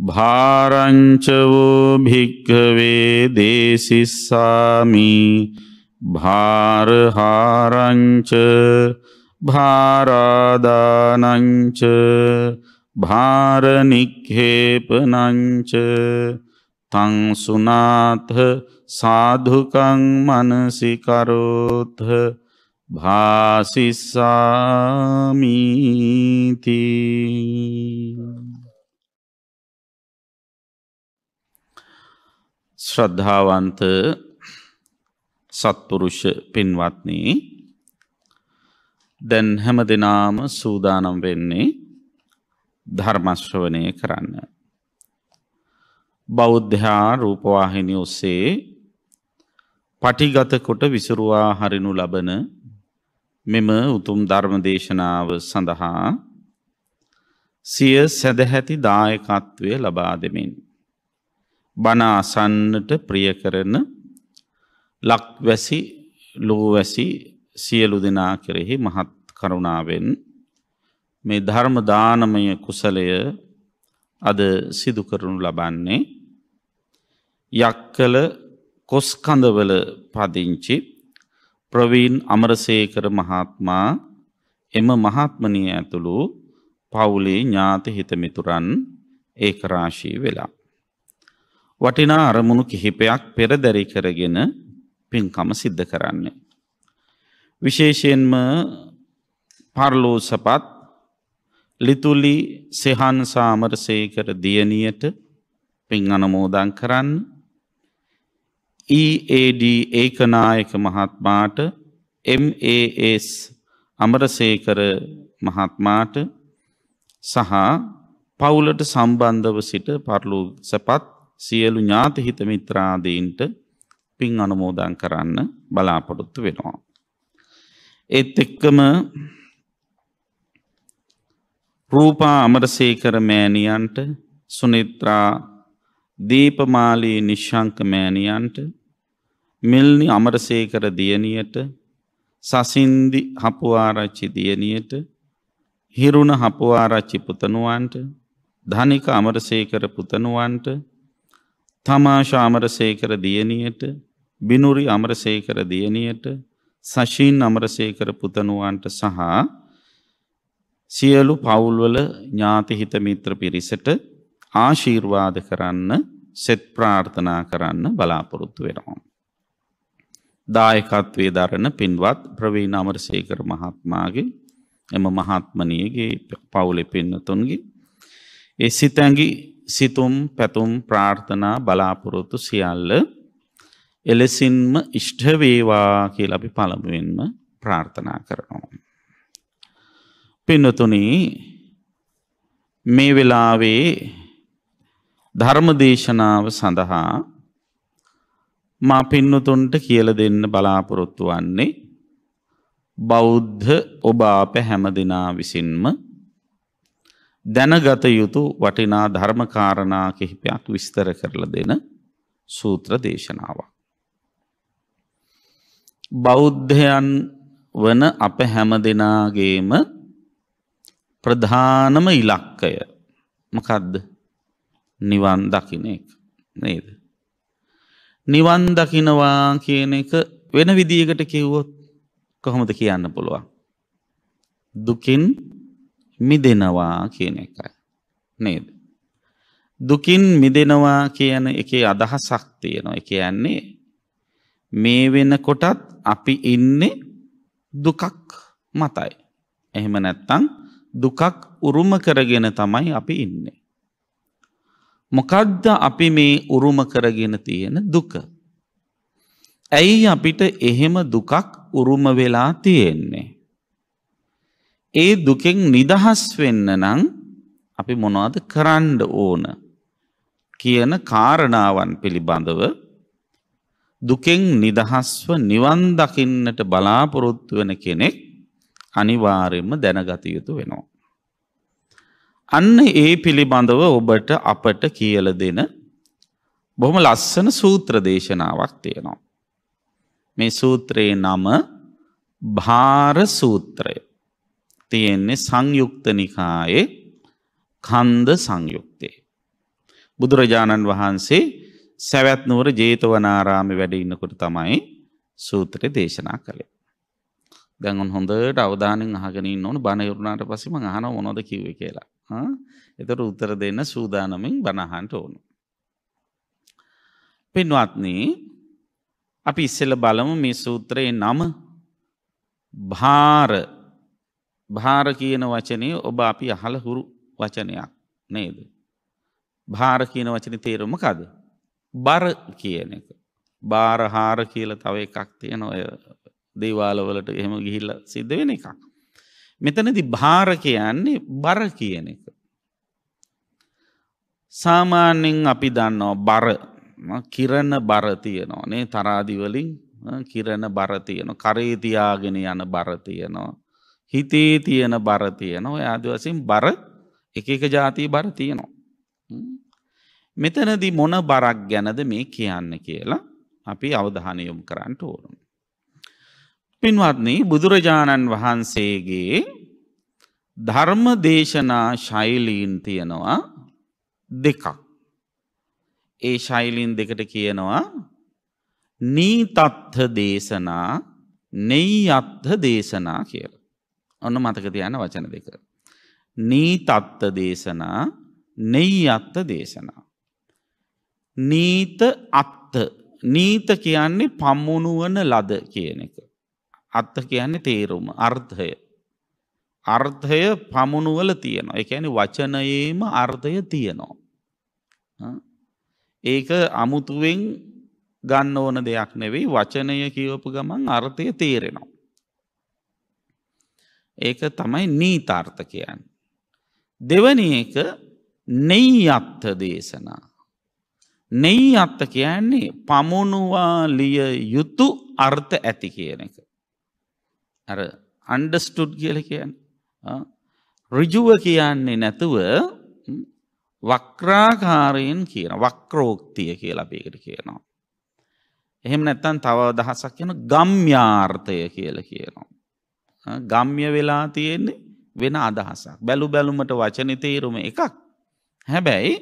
භාරංචවෝ භික්කවේ දේසිස්සාමි භාරහාරංච භාරාදානංච භාරනික්හේපනංච තංසුනාත සාධුකං මනසිකරෝත්හ භාසිස්සාමීතිී ශ්‍රද්ධාවන්ත සත්පුරුෂ පින්වත්නී දැන් හැම දෙනාම සූදානම් වෙන්නේ ධර්මශ්‍රවනය කරන්න. බෞද්ධා රූපවාහිනි ඔස්සේ පටිගත කොට විසුරුවා හරිනු ලබන මෙම උතුම් ධර්මදේශනාව සඳහා සිය සැදැහැති දායකත්වය ලබා දෙමින්. බනාසන්නට ප්‍රිය කරන ලක්වැසි ලෝවැසි සියලු දෙනා කෙරෙහි මහත් කරුණාවෙන් මේ ධර්ම දානමය කුසලය අද සිදු කරනු ලබන්නේ යක්කල කොස්කඳවල පදිංචි ප්‍රවීන් අමරසේකර මහත්මා එම මහත්මනය ඇතුළු පවුලේ ඥාති හිතමිතුරන් ඒකරාශී වෙලා. වටිනා අරමුණු කිහිපයක් පෙරදැරි කරගෙන පින්කම සිද්ධ කරන්නේ. විශේෂයෙන්ම පර්ලෝ සපත් ලිතුලි සෙහන් සාමරසේකර දියණියට පින් අනමෝදන් කරන්න EAD ඒකනායක මහත්මාට MAS අමරසේකර මහත්මාට සහ පවුලට සම්බන්ධව සිට පරලෝ සපත් සියලු ඥාති හිත මිත්‍රාදීන්ට පින් අනුමෝදන් කරන්න බලාපොරොත්තු වෙනවා. ඒත් එක්කම රූපා අමරසේකර මෑණියන්ට සුනිත්‍රා දීපමාලී නිශ්ශංක මෑණියන්ට මිල්නි අමරසේකර දියණියට සසින්දි හපුආරච්චි දියණියට හිරුණ හපුආරච්චි පුතණුවන්ට ධනික අමරසේකර පුතණුවන්ට තමාශ අමරසේකර දියණියට බිනුරි අමරසේකර දියණියට සශීන් අමරසේකර පුතණුවන්ට සහ සියලු පවුල්වල ඥාති හිත මිත්‍ර පිරිසට ආශිර්වාද කරන්න සෙත් ප්‍රාර්ථනා කරන්න බලාපොරොත්තු වෙනවා. දායකත්වයේ දරන පින්වත් ප්‍රවීණ අමරසේකර මහත්මාගේ එම මහත්මනියගේ පවුලේ පින්නතුන්ගේ ඒ සිතැඟි සිතුම් පැතුම් ප්‍රාර්ථනා බලාපොරොත්තු සියල්ල එලෙසින්ම ඉෂ්ඨ වේවා කියලා අපි පළමුවෙන්ම ප්‍රාර්ථනා කරනවා. පින්නතුනි මේ වෙලාවේ ධර්මදේශනාව සඳහා මා පින්නතුන්ට කියල දෙන්න බලාපොරොත්තු වන්නේ බෞද්ධ ඔබ අප හැම දෙනා විසින්ම දැනගත යුතු වටිනා ධර්මකාරණා කිහිපයක් විස්තර කරල දෙන සූත්‍ර දේශනාවක්. බෞද්ධයන් වන අප හැම දෙනාගේම ප්‍රධානම ඉලක්කය මකදද නිවන් දකින එක නේද. නිවන් දකිනවා කියන එක වෙන විදිකට කිව්වොත් කොහොමද කියන්න පුළුවන්. දුකින් මිදෙනවා කියන එකයි. නේද. දුකින් මිදෙනවා කියන එකේ අදහසක් තියෙනවා. එක යන්නේ මේ වෙන කොටත් අපි ඉන්නේ දුකක් මතයි. එහෙම නැත්තං දුකක් උරුම කරගෙන තමයි අපි ඉන්නේ. මොකදද අපි මේ උරුම කරගෙන තියෙන දුක. ඇයි අපිට එහෙම දුකක් උරුම වෙලා තියෙන්නේ. ඒ දුකෙන් නිදහස් වෙන්න නම් අපි මොනවද කරන්න ඕන කියන කාරණාවන් පිළිබඳව දුකෙන් නිදහස්ව නිවන් දකින්නට බලාපොරොත්තු වෙන කෙනෙක් අනිවාර්යයෙන්ම දැනගත යුතු වෙනවා. අන්න ඒ පිළිබඳව ඔබට අපට කියල දෙන බොහොම ලස්සන සූත්‍ර දේශනාවක් තියෙනවා. මේ සූත්‍රයේ නම භාර සූත්‍රය. තියෙන්නේ සංයුක්ත නිකායේ කන්ද සංයුක්තේ. බුදුරජාණන් වහන්සේ සැවැත්නුවර ජේතවනාරාමි වැඩඉන්නකොට තමයි සූත්‍රය දේශනා කළේ. දැන් හොඳට අවධානෙන් අහගෙනින් ඕන බණයුරුණාට පසම අහන මොනොද කිව්ව කියලා. එතට උත්තර දෙන්න සූදානමින් බණහන්ට ඕනු. පෙන්වත්නී අපි ඉස්සෙල බලමු මේ සූත්‍රයේ නම භාර භාර කියන වචනය ඔබ අපි අහල හුරු වචනයක් නේද. භාර කියන වචන තේරුම කද. බර කියන එක. බාරහාර කියල තව එකක් තියෙන ඔය දේවාලවලට එහෙම ගිහිල්ල සිද්ධ වෙන එකක්. මෙතනති භාර කියන්නේ බර කියන එක. සාමාන්‍යෙන් අපි දන්නවා බර කිරණ බරතියනවා නේ තරාදිවලින් කිරණ බරතියන කරේතියාගෙන යන බරතියනවා. හිතේ තියෙන බර තියෙන ඔය ආදවසින් බර එක එක ජාතිය බර තියෙනවා. මෙතනදි මොන බරක් ගැනද මේ කියන්න කියලා අපි අවධාන යොමු කරන්නට ඕරුන්. පින්වත්නි බුදුරජාණන් වහන්සේගේ ධර්ම දේශනා ශෛලීන් තියෙනවා දෙකක්. ඒ ශෛලීන් දෙකට කියනවා නීතත්හ දේශනා නෙයි අත්හ දේශනා කියලා. ඔන්න මතක තියන්න වචන දෙක. නීතත්ත දේශනා නෙයි අත්ත දේශනා. නීත අත්ත නීත කියන්නේ පම්මුණුවන ලද කියන එක. අත්ත කියන්නේ තේරුම අර්ථය. අර්ථය පමුණුවල තියෙනවා. ඒ කියන්නේ වචනයේම අර්ථය තියෙනවා. ඒක අමුතුවෙන් ගන්න ඕන දෙයක් නෙවෙයි වචනය කියවපු ගමන් අර්ථය තේරෙනවා. ඒක තමයි නීතාර්ථ කියන්න. දෙවනි එක නෙයි අත්ත දේශනා. නෙයි අත්ත කියන්නේ පමුණුවාලිය යුතු අර්ථ ඇති කියන එක. ඇර අන්ඩස්ටුඩ් කියල කියන්න. රිජුව කියන්නේ නැතුව වක්‍රාකාරයෙන් කියන වක්‍රෝක්තිය කියලා අපේකට කියනවා. එහෙම නැත්තන් තව දහසක් කියන ගම්්‍යාර්ථය කියල කියනවා. ගම්ය වෙලා තියෙන්නේ වෙන අදහසක්. බැලු බැලුමට වචන තේරුම එකක්. හැබැයි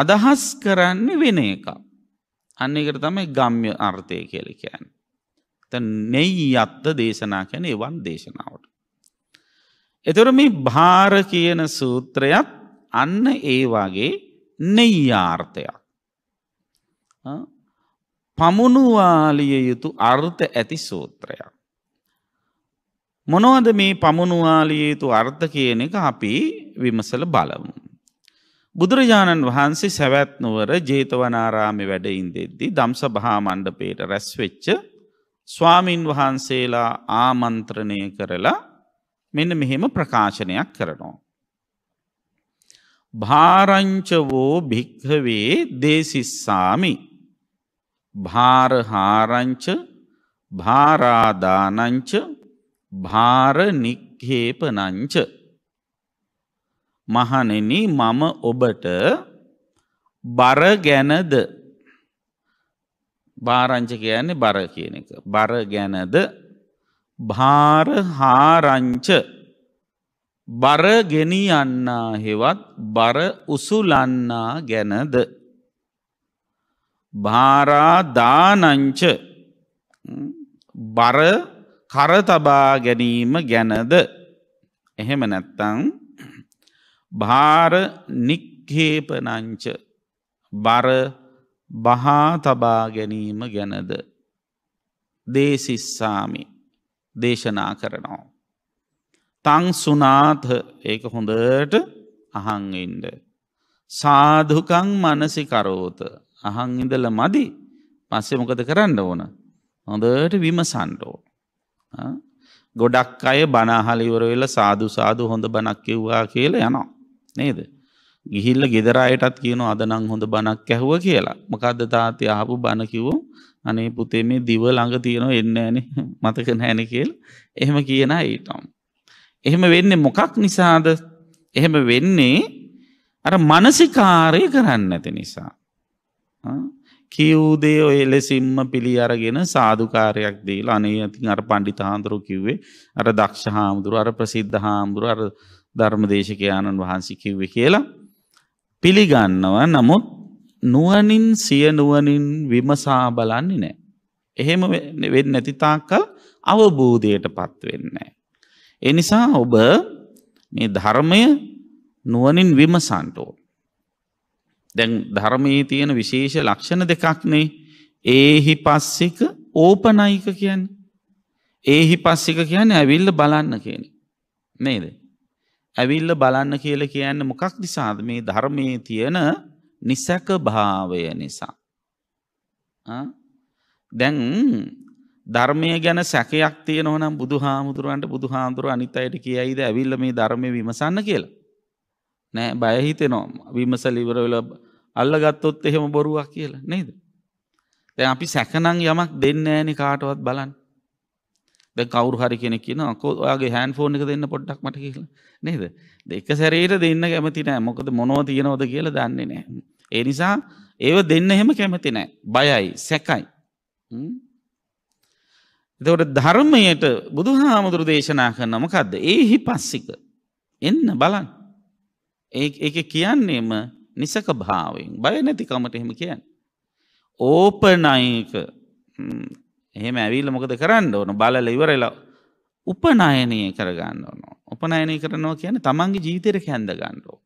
අදහස් කරන්නේ වෙන එකක්. අන්න එකට තමයි ගම්ය අර්ථය කියල කියන්න. නෙයි අත්ත දේශනා කැන එවන් දේශනාවට. එතුර මේ භාර කියන සූත්‍රයත් අන්න ඒ වගේ නෙයාර්ථයක්. පමුණුවාලිය යුතු අර්ථ ඇති සූත්‍රයක්. මොනවද මේ පමුණුවාලිය යුතු අර්ථ කියන එක අපි විමසල බලමු. බුදුරජාණන් වහන්සේ සැවැත්නුවර ජේතවනාරාමි වැඩඉන්දෙද්දි දම්සභා මණ්ඩපේට රැස්වෙච්ච ස්වාමීන් වහන්සේලා ආමන්ත්‍රණය කරලා මෙන්න මෙහෙම ප්‍රකාශනයක් කරනවා. භාරංචවෝ භික්හවේ දේසිස්සාමි භාරහාරංච භාරාදානංච භාර නික්හේපනංච මහනෙන මම ඔබට බර ගැනද භාරංච කියන්නේ බර කියන එක බර ගැනද භාර හාරංච බර ගෙනියන්නා හෙවත් බර උසුලන්නා ගැනද භාරාදානංච බර කරතබා ගැනීම ගැනද එහෙම නැත්තං භාර නික්හේපනංච බර බහා තබා ගැනීම ගැනද දේශිස්සාමි දේශනා කරනවා. තං සුනාත ඒක හොඳට අහංඉන්ඩ. සාධකං මනසි කරෝත අහංඉඳල මදි පස්සෙ මොකද කරන්න ඕන හොඳට විම සන්ටෝ. ගොඩක් අය බනාහලිවර වෙල සාදු සාදු හොඳ බණක් කිව්වා කියලා යනවා නේද ගිහිල්ල ගෙදර අයටත් කියනවා අද නම් හොඳ බණක් ඇහුව කියලා මොකද්ද තාත්තේ ආපු බණ කිව්වෝ අනේ පුතේ මේ දිව ළඟ තියෙනවා එන්නේ නැහනේ මතක නැහනේ කියලා එහෙම කියන අය ඉන්නවා එහෙම වෙන්නේ මොකක් නිසාද එහෙම වෙන්නේ අර මානසිකාරය කරන්නේ නැති නිසා කිව්දේ ඔය එලෙසිම්ම පිළි අරගෙන සාධකාරයක් දේල අනේ ඇතින් අර පණ්ඩිත හාමුදුරු කිව්වේ අර දක්ෂ හාමුදුරු අර ප්‍රසිද්ධ හාමුදුරු අර ධර්මදේශකයාණන් වහන්සි කිව්වේ කියලා පිළිගන්නව නමුත් නුවනින් සිය නුවනින් විමසා බලන්නේ නෑ. එහෙම වෙන්න නැතිතාකල් අවබෝධයට පත්වෙන්නේ. එනිසා ඔබ මේ ධර්මය නුවනින් විමසන්ටෝ. දැන් ධර්මයේ තියෙන විශේෂ ලක්ෂණ දෙකක්නේ ඒහි පස්සික ඕපනයික කියන්නේ. ඒහි පස්සික කියන්නේ ඇවිල්ල බලන්න කියන. නේද. ඇවිල්ල බලන්න කියල කියන්න මොකක් නිසාද මේ ධර්මයේ තියෙන නිසැක භාවය නිසා. දැන් ධර්මය ගැන සැකයක් තියෙන ඕනම් බුදු හාමුදුරුවන්ට බුදු හාමුදුරුව අනිත් අයට කියයිද ඇවිල්ල මේ ධර්මය විමසන්න කියලා. නෑ බයහිතෙනවා විමසලිවරවෙල අල්ලගත්තොත් එහෙම බොරුවක් කියලා නේද. දැ අපි සැකනං යමක් දෙන්න ෑනි කාටවත් බලන් ද කවරු හරි කෙනෙ කියන කෝගේ හැන් ෆෝන් එක දෙන්න පොඩ්ඩක් මට කියල නේද දෙක සැරේට දෙන්න කැමති නෑ මොකද මොනව තියෙනවද කියලා දන්නේ නෑ. ඒ නිසා ඒව දෙන්න එහෙම කැමති නෑ බයයි සැකයි. එතවට ධර්මයට බුදු හාමුදුරු දේශනා කරන මොකක්ද ඒහි පස්සික එන්න බලන් ඒ කියන්නේ නිසක භාවයෙන් බය නැතිකමට එහෙම කියන්න. ඕපනයක එහෙම ඇවිල්ල මොකද කරන්න ඕන බලල ඉවරලා උපනායනය කරගන්න ඕන. උපනායනය කරනවා කියන තමන්ගේ ජීතර කැන්ද ගණ්ඩෝ.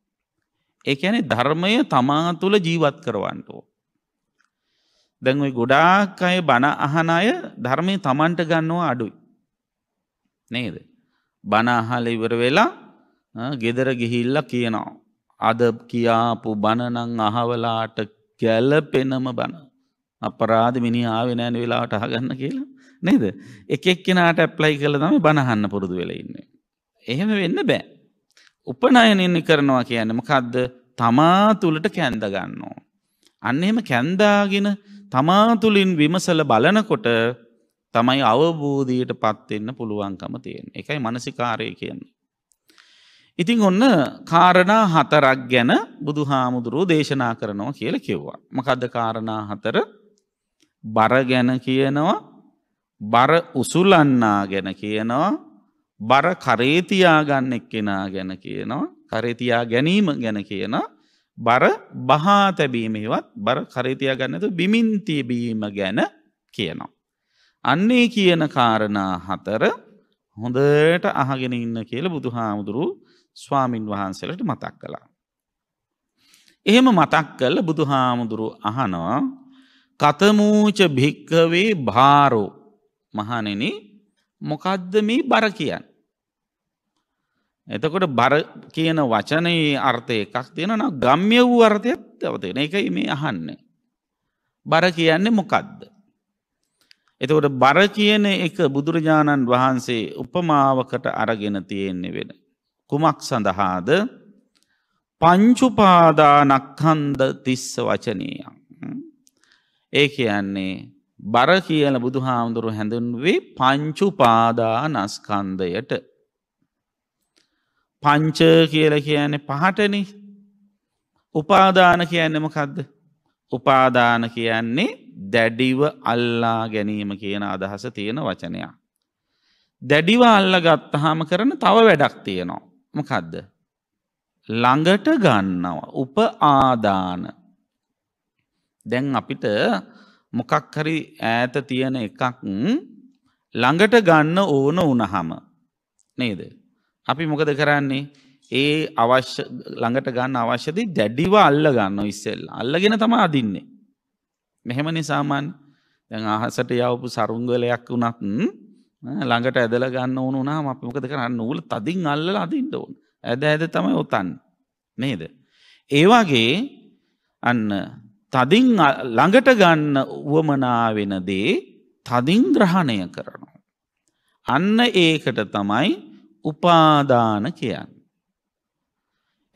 ඒඇන ධර්මය තමා තුළ ජීවත් කරවන්ටෝ. දැන් ඔයි ගොඩාක් අය බණ අහන අය ධර්මය තමන්ට ගන්නවා අඩුයි. නේද. බණහල ඉවර වෙලා ගෙදර ගිහිල්ල කියනවා. අද කියාපු බණනං අහවලාට ගැලපෙනම බණ අපරාධ මිනි ආවේ නෑන වෙලාවට අහගන්න කියලා නේද එකෙක් කෙනාට ඇප්ලයි කළ තම බණහන්න පුරුදු වෙලඉන්නේ. එහෙම වෙන්න බෑ. උපනයනෙන්නේ කරනවා කියන්නම කද්ද තමා තුළට කැන්ද ගන්නෝ. අන්න එහෙම කැන්දාගෙන තමා තුළින් විමසල බලනකොට තමයි අවබෝධීයට පත්වෙන්න පුළුවන්කම තියෙන් එකයි මනසිකාරය කියන්නේ. ඉතිං ඔන්න කාරණා හතරක් ගැන බුදු හාමුදුරුවෝ දේශනා කරනවා කියල කිව්වා. මකද කාරණා හතර බර ගැන කියනවා බර උසුලන්නා ගැන කියනවා බර කරේතියාගන්න එක්කෙනා ගැන කියනවා කරේතියා ගැනීම ගැන කියන බර බහා තැබීමවත් බර කරේතියා ගන්නතු බිමින්තියබීම ගැන කියනවා. අන්නේ කියන කාරණා හතර හොඳට අහගෙන ඉන්න කියල බුදු හාමුදුරුව ස්වාමින් වහන්සලට මතක් කළා. එහෙම මතක් කල්ල බුදු හාමුදුරු අහනවා කතමූච භික්කවේ භාරෝ මහනෙන මොකද්ද මේ බර කියන්න. එතකොට බර කියන වචනයේ අර්ථය එකක් තියෙන ගම්ය වූ අර්ථයක් තවතින එකයි මේ අහන්නේ. බර කියන්නේ මොකක්ද. එතකොට බර කියන එක බුදුරජාණන් වහන්සේ උපමාවකට අරගෙන තියෙන්නේ වෙන. කුමක් සඳහාද පංචුපාදානක්හන්ද තිස්ස වචනයන්. ඒ කියන්නේ බර කියල බුදු හාමුදුරු හැඳුන්වේ පංචුපාදා නස්කන්දයට. පංච කියල කියන පහටන උපාදාන කියන්නම කදද. උපාදාන කියන්නේ දැඩිව අල්ලා ගැනීම කියන අදහස තියෙන වචනයක්. දැඩිව අල්ල ගත්තහාම කරන තව වැඩක් තියෙනවා. මොකක්ද ළඟට ගන්නවා උප ආදාන දැන් අපිට මොකක් හරි ඈත තියෙන එකක් ළඟට ගන්න ඕන උනහම නේද අපි මොකද කරන්නේ ඒ අවශ්‍ය ළඟට ගන්න අවශ්‍යදී දැඩිව අල්ල ගන්න ඉස්සෙල්ල අල්ලගෙන තම අදින්නේ මෙහෙමනි සාමාන්‍ය දැන් අහසට යවපු සරුංගලයක් වුණත් ළඟට ඇදල ගන්න ඕනු නම් අපි මොකද කරන්න නූල තදින් අල්ලල අදින්න ඕන ඇද ඇද තමයි ඔතන් නේද. ඒවාගේ අන්න තදින් ළඟට ගන්න වුවමනාවෙන දේ තදින් ග්‍රහණය කරනවා. අන්න ඒකට තමයි උපාදාන කියන්න.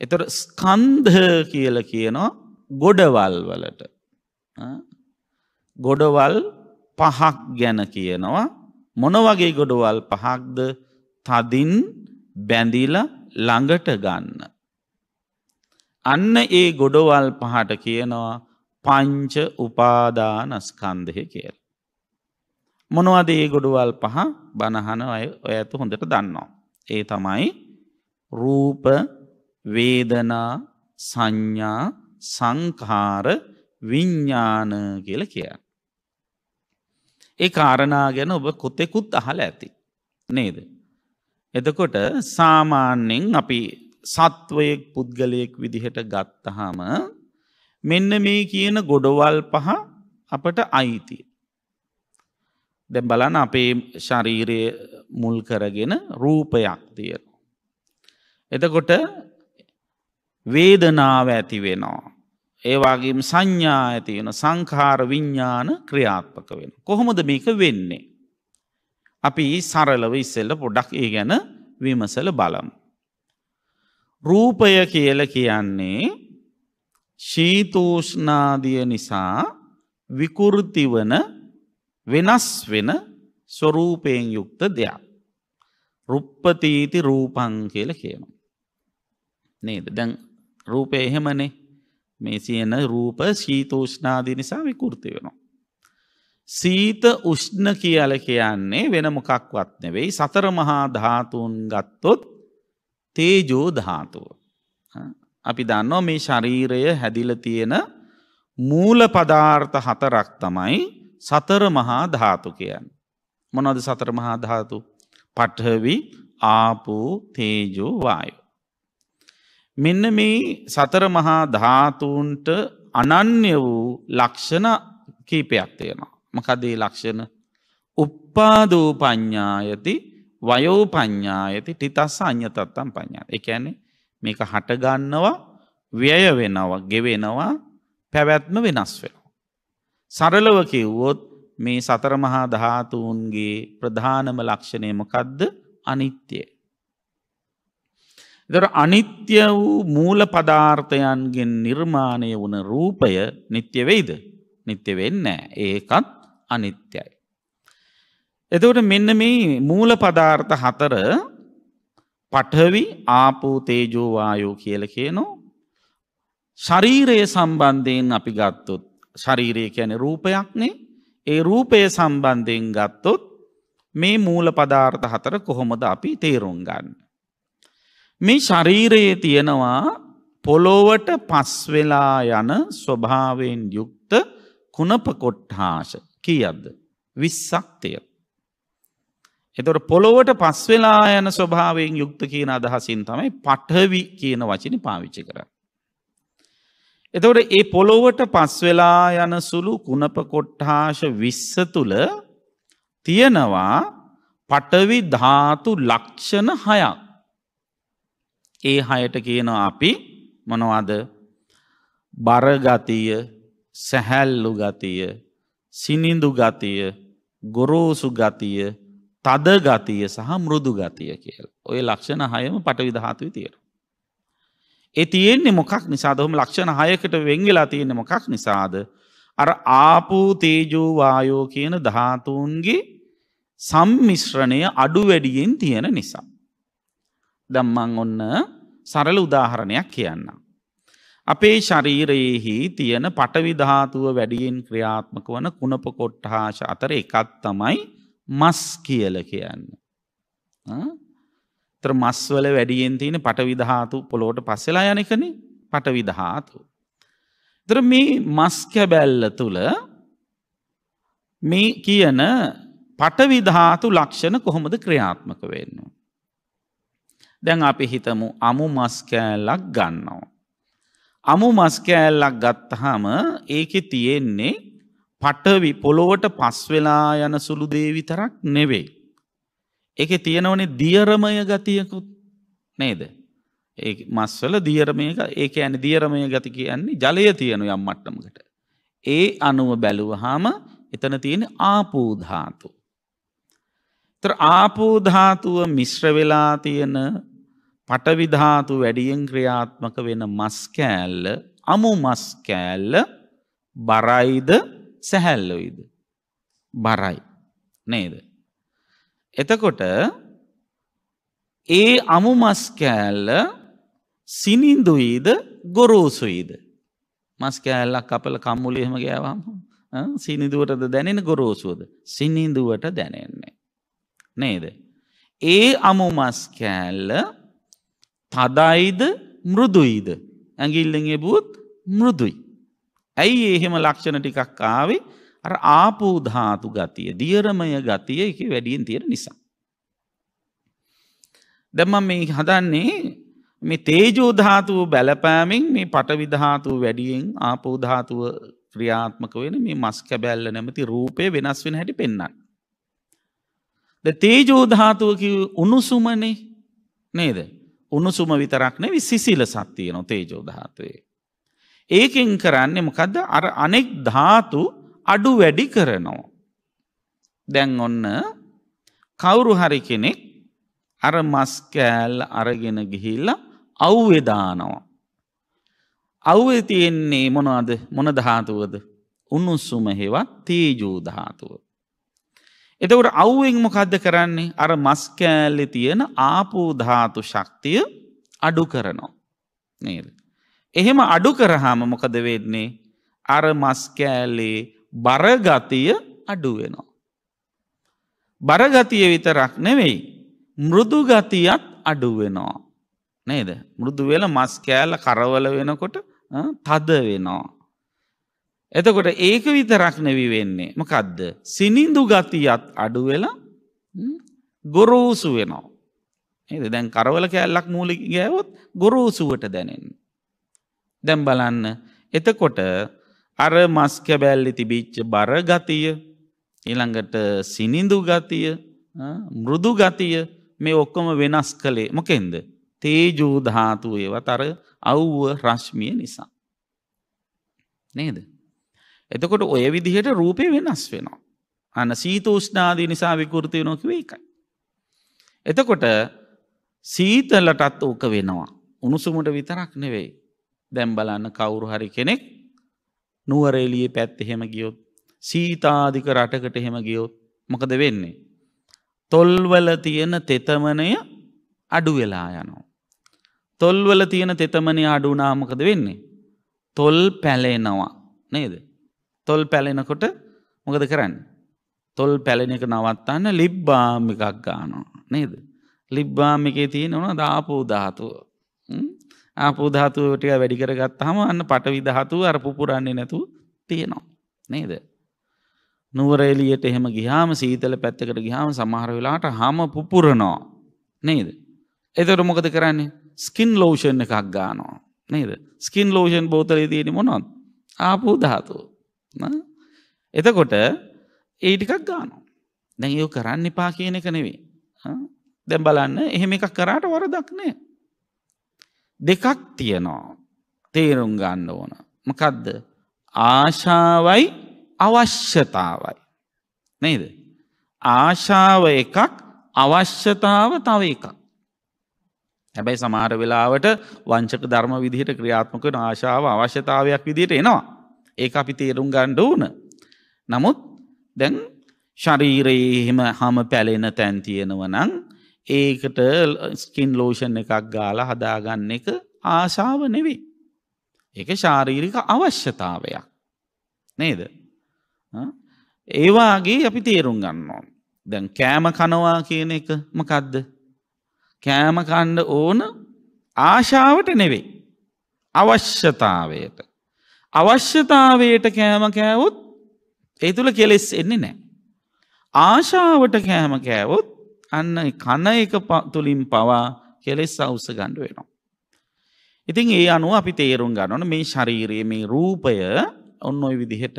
එතට ස්කන්ධ කියල කියනවා ගොඩවල් වලට ගොඩවල් පහක් ගැන කියනවා මොනවගේ ගොඩවල් පහක්ද තදින් බැඳීල ළඟට ගන්න. අන්න ඒ ගොඩවල් පහට කියනවා පංච උපාදානස්කන්දය කියල. මොනවද ඒ ගොඩුවල් පහ බණහන අය ඔය ඇත හොඳට දන්නවා. ඒ තමයි රූප වේදනා සංඥා සංකාර විඤ්ඥාන කියල කියන්න. ඒ කාරණා ගැන ඔබ කොතෙකුත් අහල ඇති. නේද. එතකොට සාමාන්‍යෙන් අපි සත්වයෙක් පුද්ගලයෙක් විදිහට ගත්තහාම මෙන්න මේ කියන ගොඩවල් පහ අපට අයිති. දැ බලන අපේ ශරීරය මුල් කරගෙන රූපයක් තියෙන. එතකොට වේදනාව ඇති වෙනවා. ඒවාගේම සංඥා ඇති වෙන සංකාර විඤ්ඥාන ක්‍රියාත්මක වෙන. කොහොමද මේක වෙන්නේ. අපි සරලව ඉස්සෙල්ල පොඩක් ඒ ගැන විමසල බලම්. රූපය කියල කියන්නේ ශීතූෂ්නාදිය නිසා විකෘතිවන වෙනස් වෙන ස්වරූපයෙන් යුක්ත දෙයක්. රුප්පතීති රූපං කියල කියනවා. නේද දැන් රූපය එහෙමනේ මේ සියන රූප ශීතෝෂ්නාදී නිසා විකෘති වෙනවා. සීත උෂ්ණ කියල කියන්නේ වෙන මොකක්වත් නෙවෙයි සතර මහා ධාතුන් ගත්තොත් තේජෝ ධාතුව. අපි දන්නවා මේ ශරීරය හැදිල තියෙන මූල පදාර්ථ හතරක් තමයි සතර මහා ධාතු කියන්න. මොනද සතර මහා ධාතු පටහවි ආපු තේජෝ වායෝ. මෙන්න මේ සතර මහා ධාතුන්ට අනන්‍ය වූ ලක්ෂණ කීපයක් තියෙනවා. මකදේ ලක්ෂණ උප්පාදූ ප්ඥායති වයෝ ප්ඥායති ටිතස්ස අ්‍යතත්තම් ප්ඥා එකැනෙ මේක හටගන්නවා ව්‍යය වෙනවා ගෙවෙනවා පැවැත්ම වෙනස් වෙන. සරලව කිව්වොත් මේ සතරමහා ධාතුූන්ගේ ප්‍රධානම ලක්ෂණය මකද්ද අනිත්‍යය. දර අනිත්‍ය වූ මූල පදාර්ථයන්ගෙන් නිර්මාණය වන රූපය නිත්‍ය වෙයිද. නිත්‍ය වෙන්න ඒකත් අනිත්‍යයි. එතකට මෙන්න මේ මූල පදාර්ථ හතර පටවි ආපූතේජෝවායෝ කියල කියනෝ. ශරීරය සම්බන්ධයෙන් අපි ගත්තුත් ශරීරය කියන රූපයක්නේ ඒ රූපය සම්බන්ධයෙන් ගත්තොත් මේ මූල පදාර්ථ හතර කොහොමද අපි තේරුම් ගන්න. මේ ශරීරයේ තියෙනවා පොලොවට පස්වෙලා යන ස්වභාවයෙන් යුක්ත කුණපකොට්හාශ කියද්ද. විශ්සක්තිය. එතොට පොළොවට පස්වෙලා යන ස්වභාවයෙන් යුක්ත කියන අදහසින් තමයි පටවි කියන වචන පාවිච්චි කර. එතවට ඒ පොළොවට පස්වෙලා යන සුළු කුණපකොට්හාශ විස්ස තුළ තියෙනවා පටවි ධාතු ලක්ෂණ හයක්. ඒ හයට කියනවා අපි මොනවාද බරගතිය සැහැල්ලු ගතිය සිනිඳු ගතිය ගොරෝසු ගතිය තද ගතිය සහ මෘදු ගතිය කියල ඔය ලක්ෂණ හයම පටවිදහතුව තියෙන. ඒ තියෙන්නේ මොකක් නිසාද හොම ලක්ෂණ හයකට වෙංගලා තියෙන මොකක් නිසාද අර ආපූ තේජෝවායෝ කියන ධාතුූන්ගේ සම්මිශ්‍රණය අඩු වැඩියෙන් තියෙන නිසා. දම්මං ඔන්න සරල උදාහරණයක් කියන්න. අපේ ශරීරයෙහි තියෙන පටවිධාතුව වැඩියෙන් ක්‍රියාත්මක වන කුණපකොට්ටහාශ අතර එකත් තමයි මස් කියල කියන්න. තර මස්වල වැඩියෙන් තියෙන පටවිධාතු පොලෝට පස්සෙලා යනකන පටවිධාතු. තර මේ මස්කැබැල්ල තුළ මේ කියන පටවිධාතු ලක්ෂණ කොහොමද ක්‍රියාත්මක වෙන්නවා. දැන් අපි හිතමු අමු මස්කෑල්ලක් ගන්නවා. අමු මස්කෑල්ලක් ගත්තහම ඒකෙ තියෙන්නේ පටවි පොළොවට පස්වෙලා යන සුළු දේවිතරක් නෙවෙයි. එක තියෙනවනේ දියරමය ගතියකුත් නේද. මස්වල දියරමය ඒක ඇන දියරමය ගති කියන්නේ ජලය තියෙනු යම් මට්ටමකට. ඒ අනුව බැලුවහාම එතන තියෙන ආපූධාතු. ආපෝධාතුව මිශ්‍ර වෙලා තියෙන පටවිධාතු වැඩියෙන් ක්‍රියාත්මක වෙන මස්කෑල්ල අමු මස්කෑල්ල බරයිද සැහැල්ලොයිද. බරයි නේද. එතකොට ඒ අමු මස්කෑල්ල සිනින්දුයිද ගොරෝසුයිද. මස්කෑල්ලක් අපල කම්මුලි එහෙම ගෑවාම සිනිදුවටද දැනෙන ගොරෝසුවද. සිනිදුවට දැනෙන්නේ. නේද. ඒ අමු මස් කෑල්ල තදයිද මෘදුයිද ඇඟිල්ලෙන් එබූත් මෘදුයි. ඇයි එහෙම ලක්ෂණ ටිකක් ආවේ අර ආපූධාතු ගතිය දියරමය ගතිය එක වැඩියෙන් තියෙන නිසා. දැම්ම මේ හදන්නේ මේ තේජෝධාතුව බැලපෑමෙන් මේ පටවිධාතුව වැඩියෙන් ආපෝධාතුව ක්‍රියාත්මක වෙන මේ මස් කැබැල්ල නැමති රූපය වෙනස් වෙන හැටි පෙන්න්නන්න. තේජෝධාතුව කිව් උණුසුමනේ නේද උණුසුම විතරක් නෙවි සිසිල සත්තියනො තේජෝධාතුවේ. ඒකෙන් කරන්නේ මොකදද අර අනෙක් ධාතු අඩු වැඩි කරනවා. දැන් ඔන්න කවුරු හරි කෙනෙක් අර මස්කෑල් අරගෙන ගිහිල්ල අව්වෙදානවා. අව්වේ තියෙන්නේ මොනවද මොන ධාතුවද උණුස්සුම හෙවත් තේජූ ධාතුව. එතකට අව්ුවෙන් මොකක්ද කරන්නේ අර මස්කෑල්ලි තියෙන ආපූධාතු ශක්තිය අඩු කරනවා. නේද. එහෙම අඩු කරහාම මොකද වෙන්නේ අර මස්කෑල්ලේ බරගතිය අඩුවෙනවා. බරගතිය විතරක් නෙවෙයි මෘදුගතියත් අඩුවෙනවා. නේද මෘදු වෙල මස්කෑල කරවල වෙනකොට තද වෙනවා. එතකොට ඒක විතරක් නැවි වෙන්නේ මකදද සිනිඳු ගතියත් අඩුවෙලා ගොරෝසු වෙනවා. ඒ දැන් කරවල කෑල්ලක් මූලි ගෑවොත් ගොරෝසුවට දැනෙන්. දැම් බලන්න එතකොට අර මස්කැබැල්ලි තිබිච්ච බරගතිය ඊළඟට සිනිඳු ගතිය මෘදු ගතිය මේ ඔක්කොම වෙනස් කළේ මොකෙන්ද. තේජෝධාතුව ඒවත් අර අව්ව රශ්මිය නිසා. නේද. එතකොට ඔය විදිහට රූපය වෙනස් වෙනවා. අන සීත උෂ්නාදී නිසා විකෘති වෙනොකිව එකයි. එතකොට සීතලටත් ඕක වෙනවා. උණුසුමට විතරක් නෙවෙයි. දැම් බලන්න කවුරු හරි කෙනෙක් නුවරේලිය පැත් එහෙම ගියොත් සීතාධික රටකට එහෙම ගියොත් මොකද වෙන්නේ. තොල්වල තියෙන තෙතමනය අඩු වෙලා යනවා. තොල්වල තියෙන තෙතමනය අඩුනාමකද වෙන්නේ. තොල් පැලෙනවා නේද. තොල් පැලෙනකොට මොකද කරන්න. තොල් පැලෙන එක නවත්තන්න ලිබ්බාම එකක් ගානවා නේද. ලිබ්බාම එකේ තියෙන ඕන දාපූදාහතුව. ආපූධාතුවටික වැඩි කරගත් හම අන්න පටවිදහතුව අර පුපුරන්නේ නැතු තියෙනවා. නේද. නුවරේලියට එහෙම ගිහාම සීතල පැත්තකට ගිහාම සමහර වෙලාට හම පුපුරනෝ නේද. එතට මොකද කරන්නේ ස්කින් ලෝෂන් එකක් ගානවා නේද ස්කින් ලෝෂන් බෝතලේ තියෙන මොනොත් ආපූධාතුව එතකොට ඒටිකක් ගානෝ දැන් ඒ කරන්න එපා කියන එක නෙවේ දැම් බලන්න එහෙම එකක් කරාට වර දක්නය දෙකක් තියනවා තේරුම් ගන්න ඕන මකදද ආශාවයි අවශ්‍යතාවයි නේද ආශාව එකක් අවශ්‍යතාව තව එකක් හැබැයි සමහර වෙලාවට වංචක ධර්ම විදිහට ක්‍රියාත්මකන ආශාව අවශ්‍යතාවයක් විදිහට එනවා ඒක අපි තේරුම් ගණ්ඩ ඕන. නමුත් දැන් ශරීරයේ එහෙම හම පැලෙන තැන් තියෙනවනං ඒකට ස්කින් ලෝෂන් එකක් ගාල හදාගන්න එක ආශාව නෙවේ. එක ශාරීරික අවශ්‍යතාවයක් නේද. ඒවාගේ අපි තේරුම් ගන්නවා. දැන් කෑම කනවා කියන එක මකදද. කෑම කණ්ඩ ඕන ආශාවට නෙවෙයි. අවශ්‍යතාවයට. අවශ්‍යතාවයට කෑම කෑවොත් ඒ තුළ කෙලෙස් එන්නේ නෑ. ආශාවට කෑම කෑවොත් අන්න කන එක තුළින් පවා කෙලෙස් අවස ගණ්ඩ වෙනවා. ඉතින් ඒ අනුව අපි තේරුම් ගන්නන මේ ශරීරයේ මේ රූපය ඔන්න ඔයි විදිහට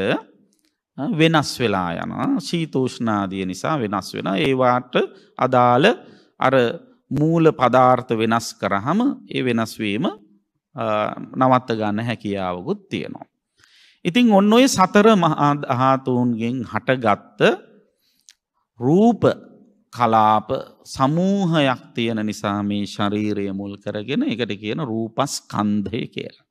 වෙනස් වෙලා යන ශීතෝෂ්ණාදිය නිසා වෙනස් වෙන ඒවාට අදාළ අර මූල පදාර්ථ වෙනස් කරහම ඒ වෙනස්වීම නවත්ත ගන්න හැකියාවකුත් තියෙනවා. ඉතිං ඔන්න ඔය සතර අහාතූන්ගෙන් හටගත්ත රූප කලාප සමූහයක් තියෙන නිසා මේ ශරීරය මුල් කරගෙන එකට කියන රූපස්කන්ධය කියලා.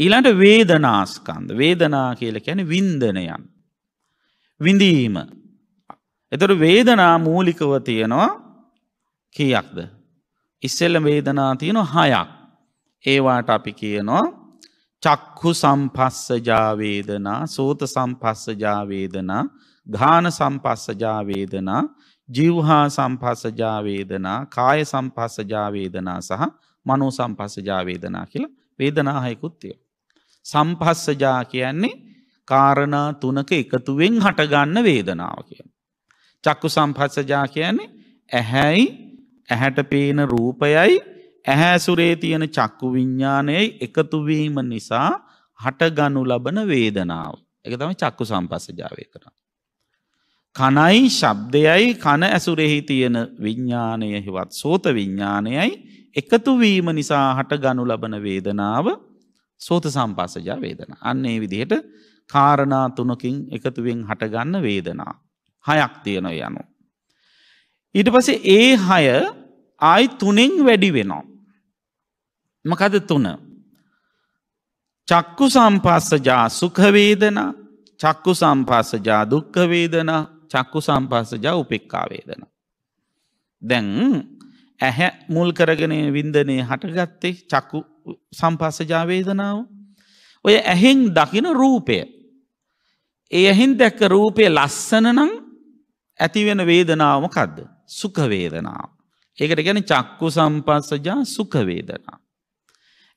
ඊළට වේදනාස්කන්ද වේදනා කියල ැන වින්දනයන්. විඳීම. එතට වේදනා මූලිකව තියෙනවා කියයක්ද ඉස්සෙල්ල වේදනා තියෙන හයක්. ඒවාට අපි කියනවා චක්හු සම්පස්සජාවේදනා සෝත සම්පස්සජාවේදනා ගාන සම්පස්සජාවේදනා ජිව්හා සම්පස්සජාවේදනා කාය සම්පස්සජාවේදනා සහ මනෝ සම්පස්සජාවේදනා කියලා වේදනාහයකුත්තිය. සම්පස්සජා කියන්නේ කාරණා තුනක එකතුවෙන් හටගන්න වේදනාව කියන. චක්කු සම්පස්සජා කියන්නේ ඇහැයි ඇහැට පේන රූපයයි ඇහැසුරේ තියෙන චක්කු විඤ්ඥානයයි එකතුවීම නිසා හටගනු ලබන වේදනාව. එක තම චක්කු සම්පස්සජාවය කර. කනයි ශබ්දයයි කන ඇසුරෙහි තියෙන විඤ්ඥානය හෙවත් සෝත විඤ්ඥානයයි එකතුවීම නිසා හට ගනු ලබන වේදනාව සෝත සම්පස්සජා වේදන. අන්නේ විදිහට කාරණා තුනකින් එකතුවෙන් හටගන්න වේදනා. හයක් තියෙනව යනු. ඊට පසේ ඒ හය ආයි තුනෙන් වැඩි වෙනවා. මකද තුන. චක්කු සම්පස්සජා සුඛවේදන චක්කු සම්පස්සජා දුක්කවේදන චක්කු සම්පස්සජා උපෙක්කාවේදන. දැන් ඇහැ මුල් කරගෙන වින්දනය හටගත්තේ චක්කු සම්පස්සජාවේදනාව. ඔය ඇහෙන් දකින රූපය. ඒ ඇහින් දැක්ක රූපය ලස්සන නම් ඇතිවෙන වේදනාවම කද්ද. සුඛවේදනාව. ඒකට ගැන චක්කු සම්පස්සජා සුඛවේදනා.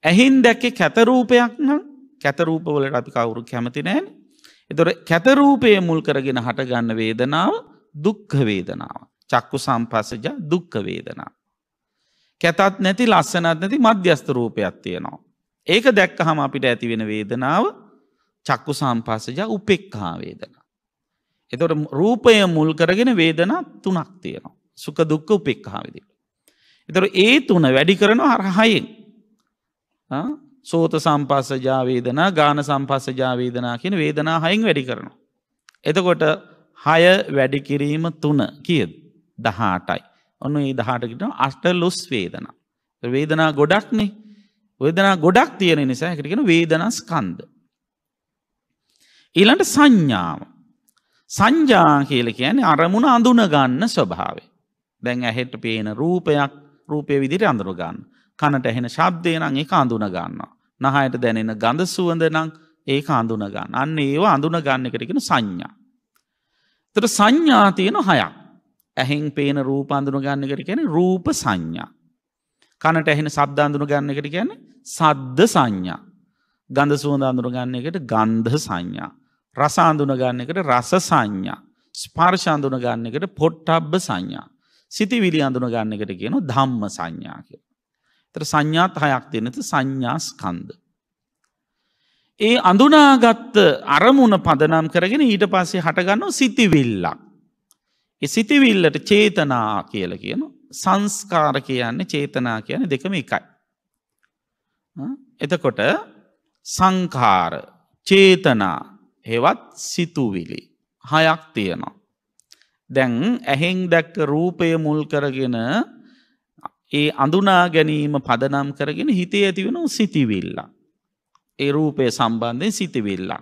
ඇහින් දැක්කේ කැතරූපයක් නම් කැතරූපවලට අපි කවුරු කැමති නෑන. එතොට කැතරූපය මුල් කරගෙන හටගන්න වේදනාව දුක්ඛවේදනාව. චක්කු සම්පස්සජ දුක්ඛවේදනා. කැතත් නැති ලස්සනත් නැති මධ්‍යස්ත රූපයක් තියෙනවා. ඒක දැක්ක හම අපිට ඇතිවෙන වේදනාව චක්කු සම්පස්සජ උපෙක්හා වේදනා. එතොට රූපය මුල් කරගෙන වේදනා තුනක් තියෙනවා. සුක දුක්ක උපෙක්හා විදි. එතර ඒ තුන වැඩි කරනවා අරහයෙන් සෝත සම්පස්සජාවේදනා ගාන සම්පස්සජාවේදනා කියන වේදනා හයින් වැඩි කරනවා. එතකොට හය වැඩිකිරීම තුන කියද දහටයි. ඔන්න ඒ දහටකට අෂ්ට ලුස් වේදන. වේදනා ගොඩක්නේ වේදනා ගොඩක් තියෙන නිසා එකටගෙන වේදනස් කන්ද. ඊළට සංඥාව සංජා කියල කියන්නේ අරමුණ අඳුනගන්න ස්වභාවේ. දැන් ඇහෙට පේන රූපයක් රූපය විදිට අඳුරගන්න. කනට ඇහෙන ශබ්දය නම් ඒක අඳුන ගන්නවා. නහයට දැනෙන ගඳ සුවඳ නම් ඒක අඳුන ගන්න. අන්න ඒවා අඳුන ගන්න එකට කියන සංඥා. එතකොට සංඥා තියෙන හයක්. ඇහෙන් පේන රූප අඳුන ගන්න එකට කියන්නේ රූප සංඥා. කනට ඇහෙන ශබ්ද අඳුන ගන්න එකට කියන්නේ සද්ද සංඥා. ගඳ සුවඳ අඳුන ගන්න එකට ගන්ධ සංඥා. රස අඳුන ගන්න එකට රස සංඥා. ස්පර්ශ අඳුන ගන්න එකට පොට්ටබ්බ සංඥා. සිතිවිලි අඳුන ගන්න එකට කියන ධම්ම සංඥා කිය. තර සංඥාත් හයක් දෙනත සංඥාස්කන්ද. ඒ අඳුනාගත්ත අරමුණ පදනම් කරගෙන ඊට පස්සේ හටගන්න සිතිවිල්ලක්. සිතිවිල්ලට චේතනා කියල කියන සංස්කාර කියන්නේ චේතනා කියන දෙකම එකයි. එතකොට සංකාර චේතනා හෙවත් සිතුවිලි හයක් තියෙනවා. දැන් ඇහෙන් දැක්ක රූපය මුල් කරගෙන ඒ අඳුනා ගැනීම පදනම් කරගෙන හිතේ ඇතිවෙන සිතිවිල්ලා. ඒ රූපය සම්බන්ධයෙන් සිතිවිල්ලා.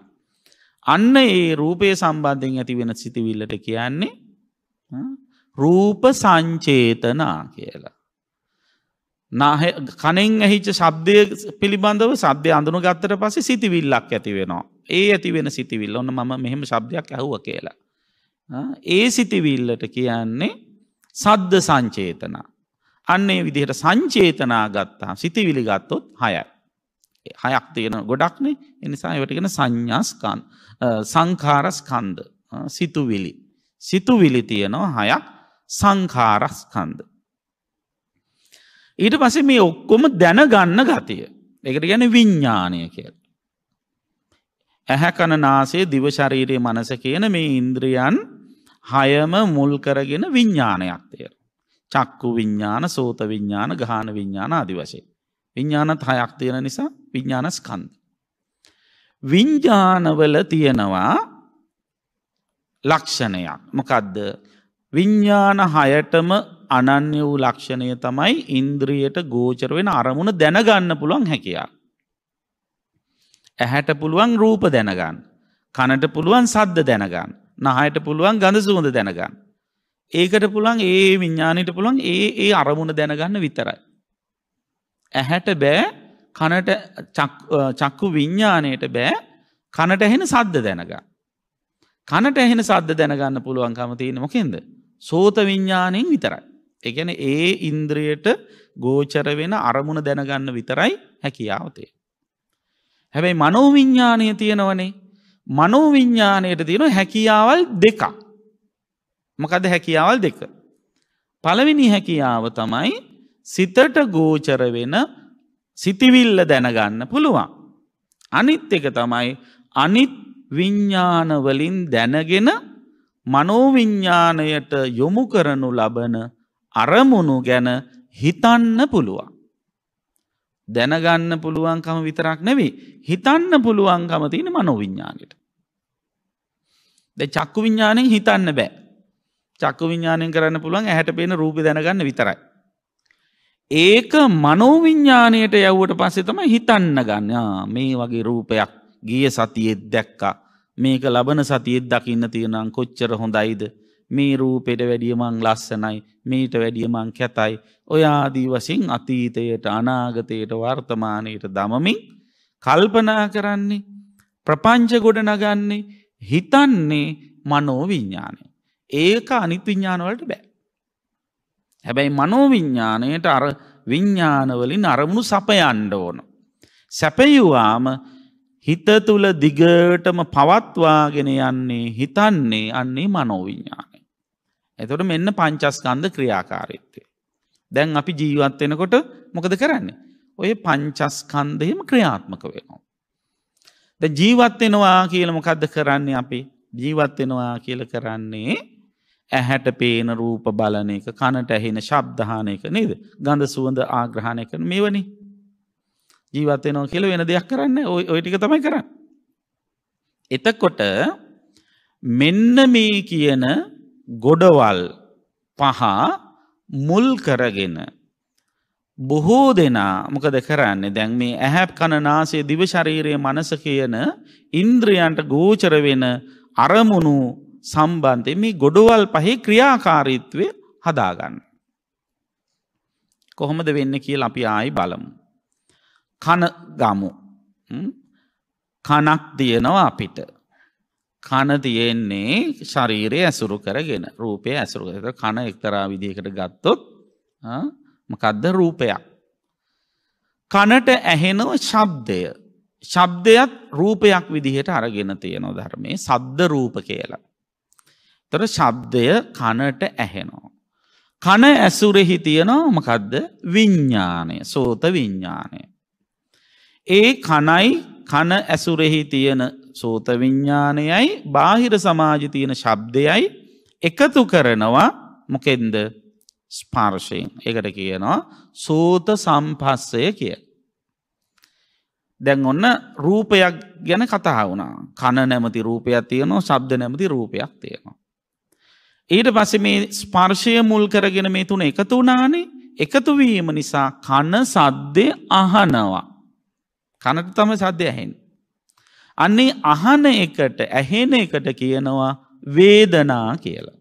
අන්න ඒ රූපය සම්බන්ධයෙන් ඇතිවෙන සිතිවිල්ලට කියන්නේ රූප සංචේතනා කියලා. කනෙන් ඇහිච්ච ශබ්දය පිළිබඳව සද්‍ය අඳුනු ගත්තට පසේ සිතිවිල්ලක් ඇතිවෙනවා. ඒ ඇතිවෙන සිතිවිල් ඔන්න මම මෙහෙම ශබ්දයක් ඇහුව කියලා. ඒ සිතිවිල්ලට කියන්නේ සද්ධ සංචේතනා. අන්නේ විදිහට සංචේතනා ගත්තා සිතිවිලි ගත්තොත් හයයි. හයක් තියෙන ගොඩක්නේ එනිසා ඒවටගෙන සංඥාස්කන් සංකාරස්කන්ද සිතුවිලි. සිතුවිලි තියෙනවා හයක් සංකාරස්කන්ද. ඊට පසේ මේ ඔක්කොම දැනගන්න ගතිය. එකට ගැන විඤ්ඥානය කියල. ඇහැකණනාසේ දිවශරීරය මනස කියන මේ ඉන්ද්‍රියන් හයම මුල් කරගෙන විඤ්ඥානයක් තේර. චක්කු විඤ්ඥාන සෝත විඤ්ඥාන ගාන විඤ්ඥාන අධි වශය. විඤ්ඥානත් හයක් තියෙන නිසා විඤ්ඥානස්කන්ද. විඤ්ඥානවල තියෙනවා ලක්ෂණයක් මොකදද විඤ්ඥාන හයටම අනන්‍ය වූ ලක්ෂණය තමයි ඉන්ද්‍රියට ගෝචර වෙන අරමුණ දැනගන්න පුළුවන් හැකියා. ඇහැට පුළුවන් රූප දැනගන්න. කනට පුළුවන් සද්ද දැනගන්න. නහයට පුළුවන් ගඳ සුවඳ දැනගන්න. ඒකට පුළන් ඒ විඤ්ඥානයට පුළන් ඒ ඒ අරමුණ දැනගන්න විතරයි. ඇහැට බෑ කනට චක්කු විඤ්ඥානයට බෑ කනට එහෙන සද්ධ දැනග. කනට එහෙන සද්ධ දැනගන්න පුළුවන්කම තියෙන මොකෙන්ද. සෝත විඤ්ඥානයෙන් විතරයි. එකන ඒ ඉන්ද්‍රියට ගෝචර වෙන අරමුණ දැනගන්න විතරයි හැකියාවතේ. හැබැයි මනෝවිඤ්ඥානය තියෙනවනේ මනෝවිඤ්ඥානයට තියෙන හැකියාවල් දෙක. මකද හැකියාවල් දෙක. පළවෙනි හැකියාව තමයි සිතට ගෝචර වෙන සිතිවිල්ල දැනගන්න පුළුවන්. අනිත් එක තමයි අනිත් විඤ්ඥානවලින් දැනගෙන මනෝවිඤ්ඥානයට යොමු කරනු ලබන අරමුණු ගැන හිතන්න පුළුවන්. දැනගන්න පුළුවන්කම විතරක් නැවී හිතන්න පුළුවන්කම තියෙන මනෝවිඤ්ඥානයට. ද චක්කු විඤ්ඥානෙන් හිතන්න බෑ චක්කු විඤ්ඥානයෙන් කරන්න පුළුවන් ඇහැට පේන රූපි දැනගන්න විතරයි. ඒක මනෝවිඤ්ඥානයට යව්වට පස්සේ තම හිතන්න ගන්න මේ වගේ රූපයක් ගිය සතියෙත් දැක්කා මේක ලබන සතියෙත් දකින්න තියෙනම් කොච්චර හොඳයිද මේ රූපෙට වැඩියමං ලස්සනයි මීට වැඩියමං කැතයි ඔයාදී වසින් අතීතයට අනාගතයට වර්තමානයට දමමින් කල්පනා කරන්නේ ප්‍රපංච ගොඩ නගන්නේ හිතන්නේ මනෝවිඤ්ඥානය. ඒක අනිත් විඤ්ඥානවලට බෑ. හැබැයි මනෝවිඤ්ඥානයට අර විඤ්ඥානවලින් අරමුණු සපයන්ඩ ඕන. සැපයුවාම හිත තුළ දිගටම පවත්වාගෙන යන්නේ හිතන්නේ අන්නේ මනෝවිඤ්ඥානය. එතොට මෙන්න පංචස්කන්ධ ක්‍රියාකාරීත්තය. දැන් අපි ජීවත්වෙනකොට මොකද කරන්නේ. ඔය පංචස්කන්දයම ක්‍රියාත්මක වෙනවා. ද ජීවත්වෙනවා කියල මොකක්ද කරන්නේ අපි ජීවත්වෙනවා කියල කරන්නේ ඇහැට පේන රූප බලන එක කණට ඇහෙන ශබ්දහාන එක නේද ගඳ සුවඳ ආග්‍රහණය කන මේවනි ජීවත්වෙනවා කියල වෙන දෙයක් කරන්න ඔය ටික තමයි කරන්න. එතකොට මෙන්න මේ කියන ගොඩවල් පහ මුල් කරගෙන බොහෝ දෙනා මොකද කරන්නේ දැන් මේ ඇහැප් කණනාසේ දිවශරීරය මනස කියන ඉන්ද්‍රයන්ට ගෝචර වෙන අරමුණු සම්බන්ධය මේ ගොඩවල් පහි ක්‍රියාකාරීත්වය හදාගන්න. කොහොමද වෙන්න කියල අපි ආයි බලමු. කන ගමු කනක් තියනවා අපිට. කන තියෙන්නේ ශරීරය ඇසුරු කරගෙන රූපය ඇසුරු කන එක්තරා විදිහකට ගත්තොත් මකදද රූපයක්. කනට ඇහෙනව ශබ්දය ශබ්දයත් රූපයක් විදිහට අරගෙන තියෙනො ධර්මය සද්ධ රූප කියලා. තොර ශබ්දය කනට ඇහෙනෝ. කන ඇසුරෙහි තියෙනවා මකදද විඤ්ඥානය සෝත විඤ්ඥානය. ඒ කනයි කන ඇසුරෙහි තියෙන සෝත විඤ්ඥානයයි බාහිර සමාජ තියෙන ශබ්දයයි එකතු කරනවා මොකෙන්ද ස්පර්ශයෙන් එකට කියනවා සූත සම්පස්සය කිය. දැන් ඔන්න රූපයක් ගැන කතා වුණා කණ නැමති රූපයක් තියනවා සබ්ද නැමති රූපයක් තියෙනවා. ඊට පස්සේ මේ ස්පර්ශය මුල් කරගෙන මේ තුන එකතු වුණානේ එකතුවීම නිසා කන සද්දය අහනවා. කනට තම සද්‍ය ඇහෙන්. අන්නේ අහන එකට ඇහෙන එකට කියනවා වේදනා කියලා.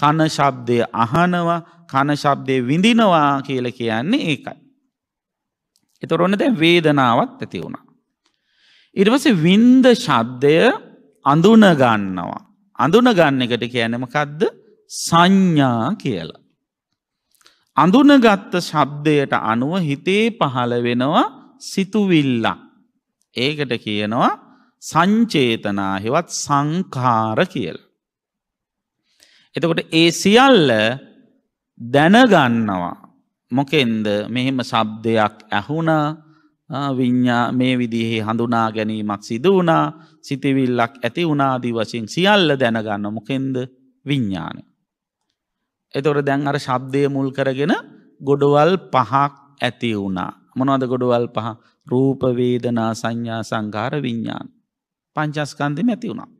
කන ශබ්දය අහනවා කන ශබ්දය විඳිනවා කියල කියන්නේ ඒකයි. එතොර ඔන්න දැ වේදනාවත් ඇති වුණා. ඉරිවස වින්ද ශබ්දය අඳුනගන්නවා. අඳුනගන්න එකට කියනමකදද සංඥා කියලා. අඳුනගත්ත ශබ්දයට අනුව හිතේ පහළ වෙනවා සිතුවිල්ලා. ඒකට කියනවා සංචේතනාහිවත් සංකාර කියලා. එතකොට ඒ සියල්ල දැනගන්නවා. මොකෙන්ද මෙහෙම සබ්දයක් ඇහුණා විඤ්ඥා මේ විදිහේ හඳුනා ගැනීමක් සිදුවනා සිතිවිල්ලක් ඇති වනාදී වශයෙන් සියල්ල දැනගන්න මොකෙන්ද විඤ්ඥානය. එතොට දැන් අර ශබ්දය මුල් කරගෙන ගොඩවල් පහක් ඇති වුණා. මොනවද ගොඩවල් පහ රූපවේදනා සංඥා සංකාර විඤ්ඥාන් පංචස්කන්ධම ඇති වුණා.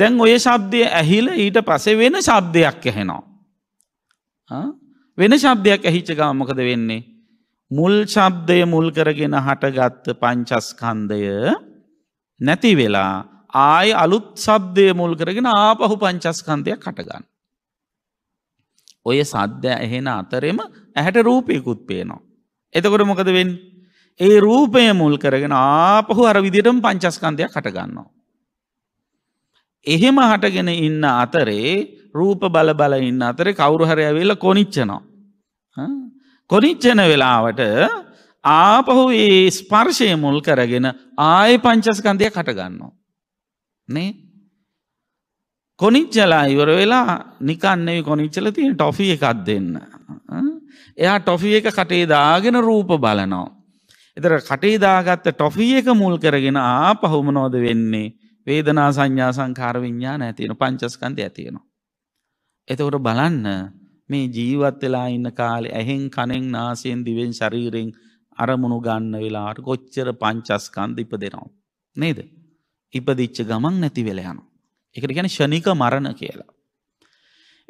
දැන් ඔය ශබ්දය ඇහිල ඊට පසේ වෙන ශබ්දයක් ඇහෙනවා. වෙන ශබ්දයක් ඇහිච්ච ගාමකද වෙන්නේ. මුල් ශබ්දය මුල් කරගෙන හටගත්ත පංචස්කන්දය නැති වෙලා ආය අලුත් සබ්දය මුල් කරගෙන ආපහු පංචස්කන්දයක් හටගන්න. ඔය සද්ධ ඇහෙන අතරෙම ඇහැට රූපයකුත් පේනවා. එතකොට මොකද වෙන් ඒ රූපය මුල් කරගෙන ආපහු අර විදිටම පංචස්කන්දයක් හටගන්නවා. එහෙම හටගෙන ඉන්න අතරේ රූප බල බල ඉන්න අතරේ කවුරුහරය වෙල කොනිච්චනවා. කොනිච්චන වෙලාවට ආපහු ඒ ස්පර්ශය මුල් කරගෙන ආය පංචස්කන්ධයක් කටගන්නවා. නේ? කොනිච්චලා ඉවර වෙලා නිකන්නෙවි කොනිච්චල තියෙන ටොෆි එකක් දෙන්න. එයා ටොෆි එක කටේ දාගෙන රූප බලනවා. එතර කටේ දාගත්ත ටොෆි එක මුල් කරගෙන ආපහුමනෝද වෙන්නේ වේදනා සංඥා සංකාර විඤ්ඥා නැතියෙන පංචස්කන්ති ඇතියෙනවා. එතකොට බලන්න මේ ජීවත් වෙලා ඉන්න කාලෙ ඇහෙන් කනෙෙන් නාසයෙන් දිවෙන් ශරීරෙන් අරමුණු ගන්න වෙලාට කොච්චර පංචස්කන්ද ඉප දෙනවා. නේද. ඉපදිච්ච ගමන් නැති වෙලයනු. එකට ගැන ෂණික මරණ කියලා.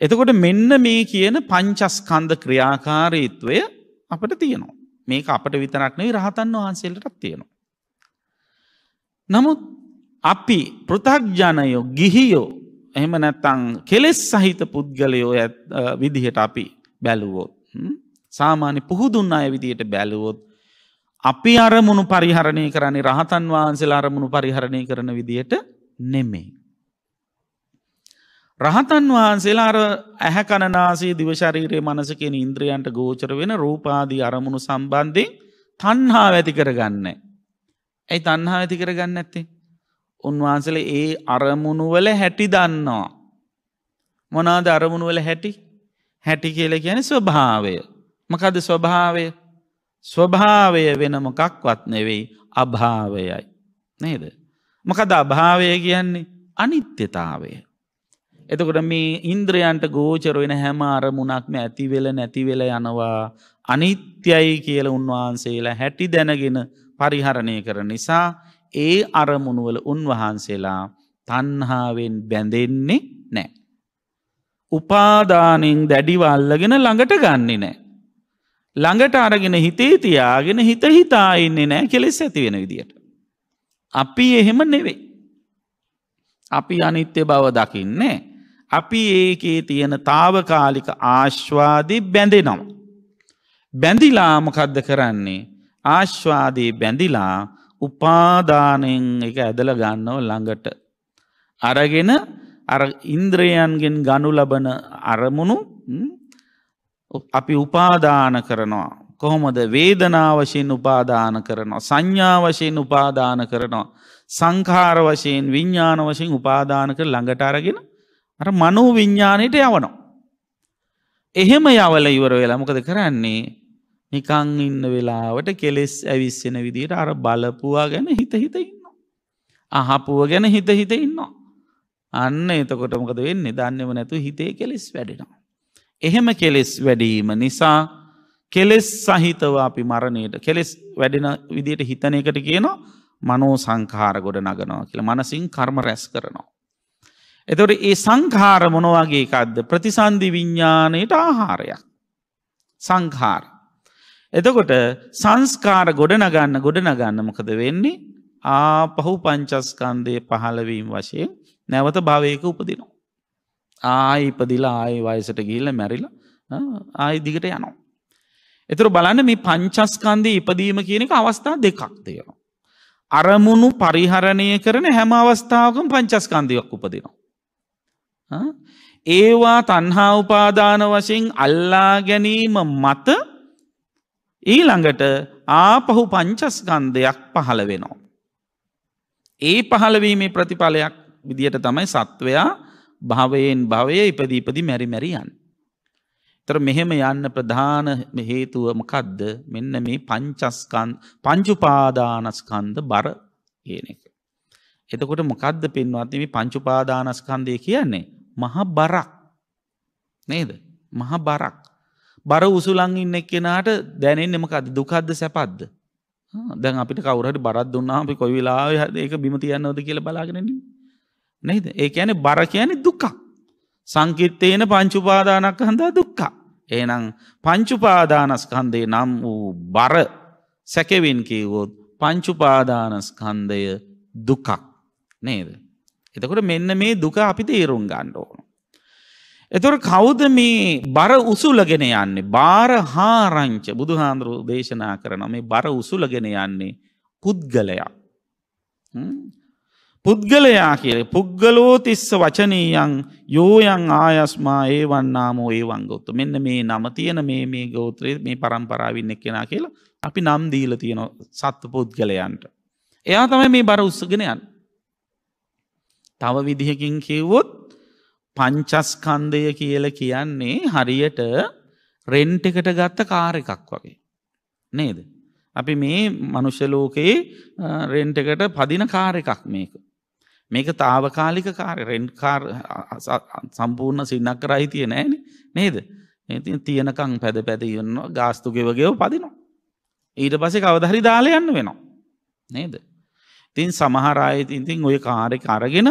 එතකොට මෙන්න මේ කියන පංචස්කන්ද ක්‍රියාකාරීත්වය අපට තියෙනවා. මේක අපට විතරක්නේ රහතන් වහන්සේලටත් තියෙනවා. නමුත් අපි පෘථක්ජනයෝ ගිහියෝ එහෙම නැතං කෙලෙස් සහිත පුද්ගලයෝ විදිහට අපි බැලුවොත්. සාමාන්‍ය පුහුදුන් අය විදියට බැලුවොත්. අපි අරමුණු පරිහරණය කරන්නේ රහතන් වහන්සේලා අරමුණු පරිහරණය කරන විදියට නෙමේ. රහතන් වහන්සේලා අර ඇහැකණනාසේ දිවශරීරය මනස කියෙන ඉන්ද්‍රියන්ට ගෝචර වෙන රූපාදී අරමුණු සම්බන්ධයෙන් තන්හා ඇති කරගන්න. ඇයි තන්හා ඇති කරගන්න ඇත්තේ. උන්වහන්සල ඒ අරමුණුවල හැටි දන්නවා. මොනාද අරමුණුවල හැටි හැටි කියල ගැන ස්වභාවය. මකද ස්වභාවය ස්වභාවය වෙන මොකක්වත් නෙවෙයි අභාවයයි. නේද. මකද අභාවය කියන්නේ අනිත්‍යතාවය. එතකොට මේ ඉන්ද්‍රයන්ට ගෝචර වෙන හැම අරමුණක්ම ඇතිවෙල නැතිවෙල යනවා අනිත්‍යයි කියල උන්වහන්සේලා හැටි දැනගෙන පරිහරණය කර නිසා ඒ අරමුණුවල උන්වහන්සේලා තන්හාාවෙන් බැඳෙන්නේ නෑ. උපාදානෙන් දැඩිවල්ලගෙන ළඟට ගන්නේ නෑ. ළඟට අරගෙන හිතේ තියාගෙන හිත හිතාඉන්නේ නෑ කෙලෙස් ඇති වෙන විදියට. අපි එහෙම නෙවෙයි. අපි අනිත්‍ය බව දකින්නේ. අපි ඒකේ තියෙන තාවකාලික ආශ්වාදී බැඳෙනවා. බැඳිලා මොකද්ද කරන්නේ ආශ්වාදී බැඳිලා උපාදානයෙන් එක ඇදල ගන්නව ළඟට. අරගෙන ඉන්ද්‍රයන්ගෙන් ගනු ලබන අරමුණු අපි උපාදාන කරනවා. කොහොමද වේදනා වශයෙන් උපාදාන කරනවා. සංඥා වශයෙන් උපාදාන කරනවා. සංකාර වශයෙන් විඤ්ඥාන වශයෙන් උපාදානක ළඟට අරගෙන අර මනෝ විඤ්ඥානයට යවනවා. එහෙම යවල ඉවර වෙලා මොකද කරන්නේ නිකං ඉන්න වෙලාවට කෙලෙස් ඇවිස්සෙන විදිට අර බලපුවා ගැන හිත හිත ඉන්න. අහපුුව ගැන හිත හිත ඉන්නවා. අන්න එතකොටමකද වෙන්න දන්නම නැතු හිතේ කෙලෙස් වැඩෙනවා. එහෙම කෙලෙස් වැඩීම නිසා කෙලෙස් සහිතව අපි මරණයට කෙලෙස් වැඩෙන විදියට හිතන එකට කියනවා මනෝ සංකාර ගොඩ නගනවා කියලා මනසින් කර්ම රැස් කරනවා. එතොට ඒ සංකාර මොනවාගේ එකක්ද ප්‍රතිසන්ධි විඤ්ඥානයට ආහාරයක්. සංකාර. එතකොට සංස්කාර ගොඩනගන්න ගොඩනගන්න මොකද වෙන්නේ ආපහු පංචස්කන්දය පහළවීම් වශයෙන් නැවත භාවයක උපදිනවා. ආය ඉපදිලා ආය වයසට ගිල්ල මැරිල ආය දිගට යනවා. එතුර බලන්න මේ පංචස්කන්දී ඉපදීම කියනක අවස්ථා දෙකක් දෙයනවා. අරමුණු පරිහරණය කරන හැම අවස්ථාවකම පංචස්කන්දයක් උපදිනවා. ඒවා තන්හා උපාදාන වශයෙන් අල්ලා ගැනීම මත ඊළඟට ආපහු පංචස්කන්ධයක් පහළ වෙනවා. ඒ පහළවීමේ ප්‍රතිඵලයක් විදියට තමයි සත්වයා භවයෙන් භවය ඉපදීපදි මැරි මැරියන්. තර මෙහෙම යන්න ප්‍රධාන හේතුව මොකද්ද මෙන්න මේ පංචස්කන් පංචුපාදානස්කන්ද බර කියන එක. එතකොට මොකද්ද පෙන්වත්න මේ පංචුපාදානස්කන්දය කියන්නේ මහ බරක් නේද මහ බරක් බර උසුලං ඉන්න එක්කෙනාට දැනෙන්නේ මොකද්ද දුකද්ද සැපද්ද දැන් අපිට කවුරුහරි බරක් දුන්නාම අපි කොයි වෙලාවෙ ඒක බිම තියන්නවද කියලා බලාගෙන ඉන්නේ නේද ඒ කියන්නේ බර කියන්නේ දුක සංකීර්තේන පංච උපාදානස්කන්ධා දුක්ඛ එහෙනම් පංච උපාදානස්කන්ධේ නම් වූ බර සැකෙවින් කියවොත් පංච උපාදානස්කන්ධය දුකක් නේද එතකොට මෙන්න මේ දුක අපි තේරුම් ගන්න ඕන එතොර කෞද මේ බර උසුලගෙන යන්නේ බාර හාරංච බුදුහාන්දුරු දේශනා කරන මේ බර උසුලගෙන යන්නේ පුද්ගලයා. පුද්ගලයා කියල පුද්ගලෝ තිස්ස වචනීයන් යෝයන් ආයස්මා ඒ වන්නාමෝ ඒ වංගොත්තු මෙන්න මේ නම තියෙන මේ මේ ගෝත්‍රය මේ පරම්පරාවින්න කෙනා කියලා අපි නම් දීල තියෙන සත්ව පුද්ගලයන්ට. එයා තමයි මේ බර උස්සගෙනයන්. තව විදිහකින් කිව්වොත් පංචස්කන්දය කියල කියන්නේ හරියට රෙන්ට් එකට ගත්ත කාර එකක් වගේ. නේද. අපි මේ මනුෂ්‍යලෝකයේ රෙන්ට් එකට පදින කාර එකක් මේක. මේක තාවකාලික කාර රෙන්කාර් සම්පූර්ණ සින්නක් කරයි තිය නෑන නේද. ඒති තියනකං පැද පැතියන්න ගාස්තුගෙවගේව පදිනවා. ඊට පසේ කවදහරි දාල යන්න වෙනවා. නේද. තින් සමහරායතින්තින් ඔය කාරෙ අරගෙන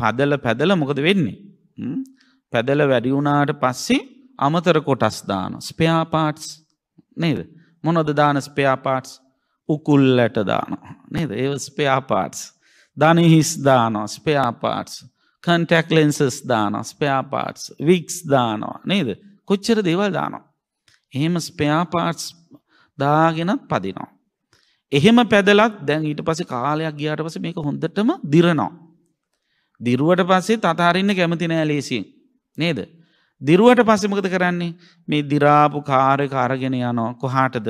පදල පැදල මොකද වෙන්නේ. පැදල වැඩි වුණාට පස්සේ අමතර කොටස් දාන ස්පයාපාට්ස් නේද මොනොද දාන ස්පයාපාට්ස් උකුල්ලට දාන නේද ඒ ස්පයාපාට්ස් ධනහිස් දානෝ ස්පයාපාට්ස් කන්ටක් ලෙන්සස් දාන ස්පයාපාට්ස් වික්ස් දානවා නේද කොච්චර දේවල් දානවා එහෙම ස්පයාපාට්ස් දාගෙනත් පදිනවා එහෙම පැදලත් දැන් ඊට පස කාලයක් ගියාට පස මේක හොඳටම දිරනවා දිරුවට පස්සේ තතාරන්න කැමති නෑ ලේසියෙන් නේද. දිරුවට පස්සෙමකද කරන්නේ මේ දිරාපු කාරය කාරගෙන යනෝ කොහාටද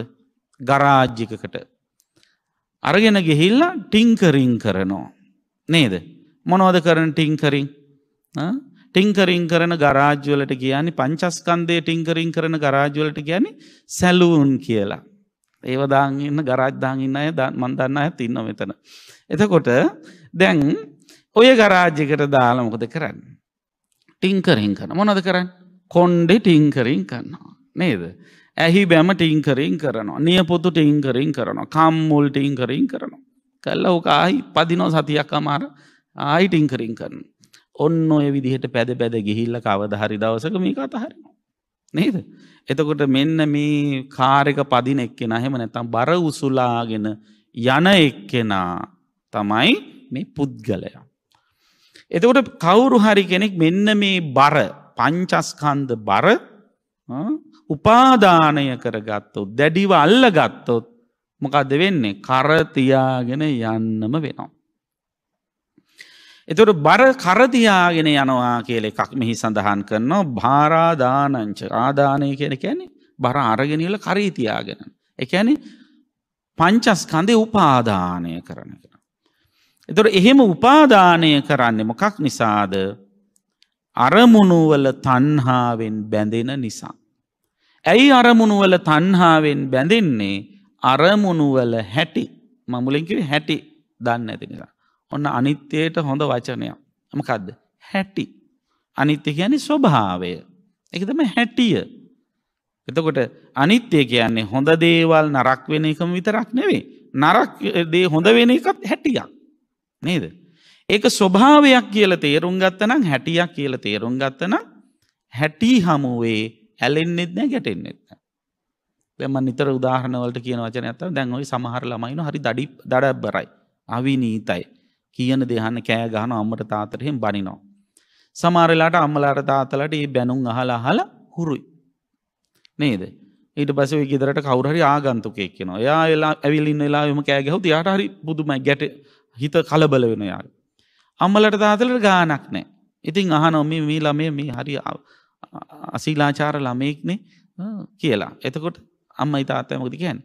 ගරාජ්ජිකකට. අරගෙන ගෙහිල්ලා ටිංකරින් කරනවා. නේද. මොනෝද කරන ටිංකරින් ටිංකරින් කරන ගරාජ්වලට කියන්නේ පංචස්කන්දේ ටිංකරින් කරන ගරාජවලට ගැන සැලූන් කියලා. ඒවදාගන්න ගරාජ්දාගන්න අය මන්දන්න ඇත් ඉන්න මෙතන. එතකොට දැන් ඔය ගරාජ්‍යකට දාලා මොකද කරන්න. ටිංකරින් කරන මොනද කරන්න කොන්්ඩෙ ටිංකරින් කරන්නවා. නේද. ඇහි බැම ටිංකරින් කරනවා නියපොතු ටිංකරින් කරනවා කම්මුල් ටිංකරින් කරනවා. කල්ල ඕක ආයි පදිනෝ සතියක් අමාර ආයි ටිංකරින් කරන. ඔන්න ඔය විදිහට පැද පැද ගිහිල්ල කවදහරි දවසක මේක අතහරනවා. නේද. එතකොට මෙන්න මේ කාරක පදින එක්කෙන හෙම නැතම් බර උසුලාගෙන යන එක්කෙනා තමයි මේ පුද්ගලයා. එතකොට කවුරු හරි කෙනෙක් මෙන්න මේ බර පංචස්කන්ද බර උපාධානය කරගත්තොත් දැඩිව අල්ල ගත්තොත් මොකද වෙන්නේ කරතියාගෙන යන්නම වෙනවා. එතුට බර කරතියාගෙන යනවා කියල එකක් මෙහි සඳහන් කරනවා භාරාධානංච ආධානය කියන කැනෙ බර අරගෙනල කරීතියාගෙන. එකැන පංචස්කන්දය උපාධානය කරන කර. එතොට එහෙම උපාධානය කරන්න මොකක් නිසාද අරමුණුවල තන්හාාවෙන් බැඳෙන නිසා. ඇයි අරමුණුවල තන්හාාවෙන් බැඳෙන්නේ අරමුණුවල හැටි මමුලින්කිව හැටි දන්න ඇති නිසා. ඔන්න අනිත්‍යයට හොඳ වචනයක් මකදද හැටි අනිත්‍ය කියන්නේ ස්වභාවය එකතම හැටිය එතකොට අනිත්‍යය කියන්නේ හොඳ දේවල් නරක් වෙන එකම විතරක් නෙවේ නරක් දේ හොඳ වෙන එකත් හැටියක් නේද. ඒක ස්වභාවයක් කියල තේරුම් ගත්තනම් හැටියක් කියල තේරුම් ගත්තනම් හැටි හමුවේ ඇලෙන්න්නෙත් නෑ ගැටෙන්න්නෙත්. දෙම නිතර උදාහරණවලට කියන වචන ඇත දැන් ඔයි සමහර ළමයින හරි දඩි දඩබරයි අවිනීතයි කියන දෙහන්න කෑ ගහන අම්මට තාතරයෙන් බනිනෝ. සමාරලාට අම්මලාට තාතලට ඒ බැනුම් අහල අහල හුරුයි. නේද. ඊට පස ගෙදරට කවුරහරි ආගන්තුකෙක් කියෙන යා වෙලා ඇවිලින් වෙලා ම කෑගැහු යාට හරි බුදුම ගැට හිත කලබල වෙන යාර. අම්මලට තාතලට ගානක් නෑ. ඉතින් අහනොම මේ ළමය මේ හරි අසීලාචාර ළමයෙක්නේ කියලා. එතකොට අම්ම ඉතාත්තමකති කියන්.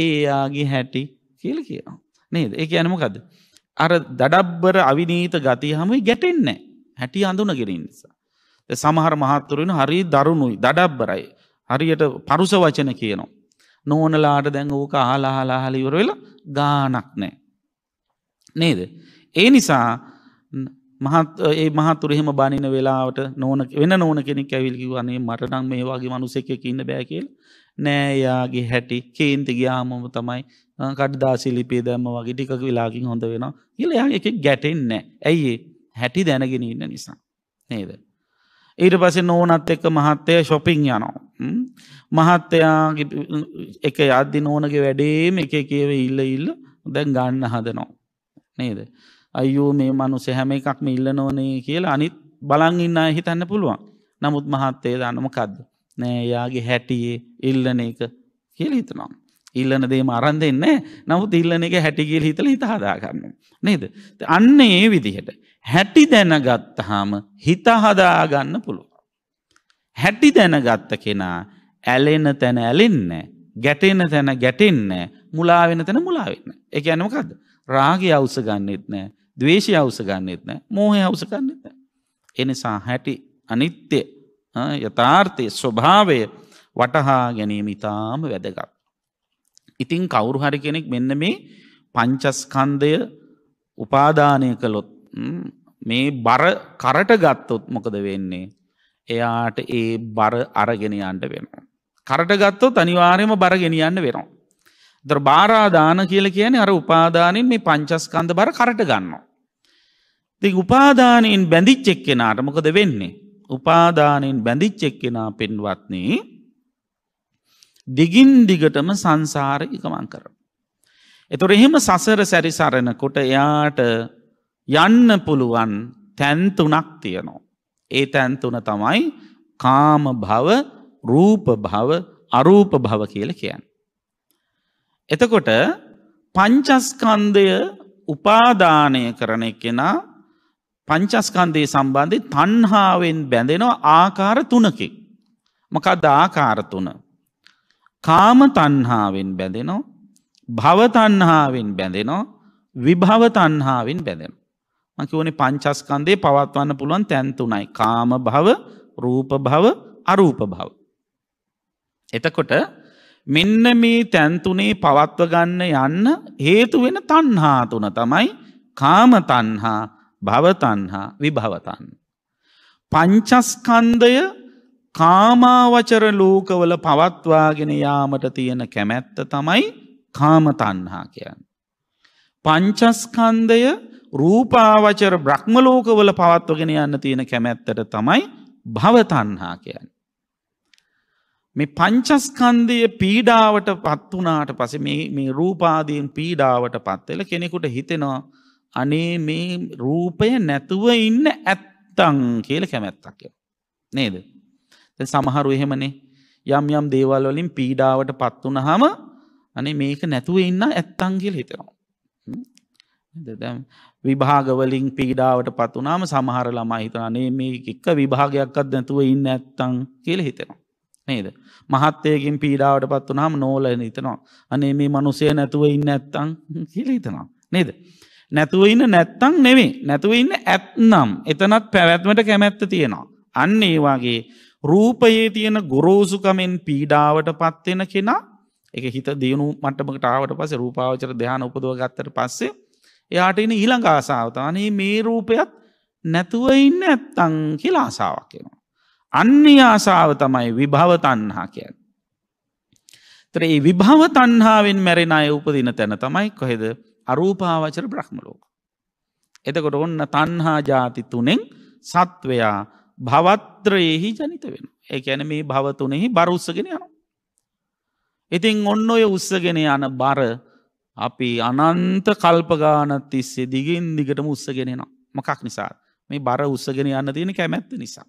ඒයාගේ හැටි කියල කියනවා. නේද ඒ ඇනමකද. අර දඩබ්බර අවිනීත ගති හමයි ගැටෙන්නේ හැටි අඳුන ගෙරින් නිසා. සමහර මහත්තුරෙන හරි දරුණුයි දඩබ්බරයි. හරියට පරුස වචන කියනවා. නෝනලාට දැන් ඕක ආලාහලාහලිවර වෙලා ගානක් නෑ. නේද. ඒ නිසා ඒ මහතුරෙහෙම බනින වෙලාවට නෝන වෙන නෝන කෙනෙක් ඇවිල්කි වනේ මටනම් මේ වගේ මනුසෙක ඉන්න බෑකල් නෑයාගේ හැටි කේන්ති ගයාමම තමයි කඩදාසි ලිපේ දැම්ම වගේ ටිකක වෙලාකින් හොඳ වෙනවා කියල යා එක ගැටෙන්න ඇයිඒ හැටි දැනගෙන ඉන්න නිසා නේද. ඊට පසේ නෝනත් එක්ක මහත්තය ශොපිං යනවා. මහත්තයා එක අද්දි නෝනගේ වැඩේම එක කියව ඉල්ල ඉල්ල දැන් ගන්න හදනවා. නේද. අයෝ මේ මනුස හැම එකක් මිල්ල නෝනේ කියලා අනිත් බලන් ඉන්න හිතන්න පුළුවන් නමුත් මහත්තේ දන්නමකක්ද නෑ යාගේ හැටියේ ඉල්ලන එක කියල හිතනම්. ඉල්ලන දේම අරන් දෙන්න නමුත් ඉල්ලන එක හැටිගිල් හිතල හිතහදාගන්න. නේද. අන්න ඒ විදිහට. හැටි දැනගත්තහාම හිතහදාගන්න පුළුව. හැටි දැනගත්ත කෙනා ඇලෙන තැන ඇලෙන්න ගැටෙන තැන ගැටෙන්න මුලාවෙන තැන මුලාවෙන්න එක ඇනමකක්ද. රාගය අවුස ගන්නෙත් නෑ දවේශය අවුස ගන්නෙත් නෑ මෝහය අවුස ගන්නෙත් නෑ. එනිසා හැටි අනිත්‍ය යථාර්ථය ස්වභාවය වටහා ගැනීම ඉතාම වැදගත්. ඉතින් කවුරු හරි කෙනෙක් මෙන්න මේ පංචස්කන්දය උපාධානය කළොත් මේ බර කරට ගත්තොත් මොකද වෙන්නේ. එයාට ඒ බර අරගෙනයන්ට වෙනවා. කරට ගත්තොත් අනිවාර්යම බර ගෙනියන්න වෙනවා. දර බාරාධාන කියල කියන්නේ අර උපාදානින් මේ පංචස්කන්ධ බර කරට ගන්නවා. ති උපාදානයෙන් බැඳිච්චෙක් කෙනාට මොකද වෙන්නේ. උපාදානයෙන් බැඳිච්චෙක් කෙනා පෙන්වත්න්නේ දිගින් දිගටම සංසාර එකමන් කර. එතොට එහෙම සසර සැරිසරණ කොට එයාට යන්න පුළුවන් තැන්තුනක් තියනවා. ඒ තැන්තුන තමයි කාම භව රූප භව අරූප භව කියල කියන්න. එතකොට පංචස්කන්දය උපාදානය කරන කෙනා පංචස්කන්දය සම්බන්ධය තන්හාාවෙන් බැඳෙනවා ආකාර තුනකි. මකද ආකාර තුන. කාම තන්හාාවෙන් බැඳෙනවා භවතන්හාාවෙන් බැඳෙනවා විභවතන්හාාවෙන් බැඳෙන. මකිවනේ පංචස්කන්දය පවත්වන්න පුළුවන් තැන්තුනයි කාම භව රූප භව අරූප භව. එතකොට මෙන්න මේ තැන්තුනේ පවත්ව ගන්න යන්න හේතු වෙන තණ්හා තුන තමයි කාම තණ්හා භව තණ්හා විභවතන්. පංචස්කන්ධය කාමාවචර ලෝකවල පවත්වාගෙන යාමට තියෙන කැමැත්ත තමයි කාම තණ්හා කියන්නේ. පංචස්කන්ධය රූපාවචර බ්‍රහ්මලෝකවල පවත්වගෙන යන්න තියෙන කැමැත්තට තමයි භවතන්හා කියන්න. මේ පංචස්කන්දය පීඩාවට පත් වනාට පසේ මේ රූපාදයෙන් පීඩාවට පත්වෙල කෙනෙකුට හිතෙනවා අනේ මේ රූපය නැතුව ඉන්න ඇත්තං කියල කැමැත්තක්ය. නේද. සමහරු එහෙමනේ යම් යම් දේවල් වලින් පීඩාවට පත්වන හම අනේ මේක නැතුව ඉන්න ඇත්තංගිල් හිතෙනවා. විභාගවලින් පීඩාවට පත්වනාම සමහර ළමා හිතන අනේ මේ එක විභාගයක්ත් නැතුව ඉන්න ඇත්තං කියල හිතෙනවා. නේද. මහත්තයකින් පීඩාවට පත් වනාම නෝලන හිතනවා. අනේ මේ මනුසය නැතුව ඉන්න ඇත්තං හිලිහිතනවා. නේද. නැතුව ඉන්න නැත්තං නෙවේ නැතුව ඉන්න ඇත්නම් එතනත් පැවැත්මට කැමැත්ත තියෙනවා. අන්න ඒ වගේ රූපයේ තියෙන ගොරෝසුකමෙන් පීඩාවට පත්වෙන කෙනා එක හිත දියුණු මටමකට ආවට පස රූපාවචර දෙහන උපදුව ගත්තට පස්සේ එයාට එන ඊළඟ ආසාාවත අනේ මේ රූපයත් නැතුව ඉන්න ඇත්තං කියලා ආසාාවක් කියෙනවා. අන්නේ ආසාාව තමයි විභව තන්හාකයක්. ත්‍රේ විභව තන්හාාවෙන් මැරෙන අය උපදින තැන තමයි කොහෙද අරූපාවචර බ්‍රහ්මලෝක. එතකොට ඔන්න තන්හා ජාති තුනෙන් සත්වයා භවත්‍රයෙහි ජනිත වෙන. එකැන මේ භවතුනෙහි බරුස්සගෙන යන. ඉතින් ඔන්න ඔය උත්සගෙන යන බර අපි අනන්ත කල්පගානත් තිස්සේ දිගින් දිගටම උත්සගෙනෙනවා. මකක් නිසා මේ බර උත්සගෙන යන්න තියෙන කැමැත්ත නිසා.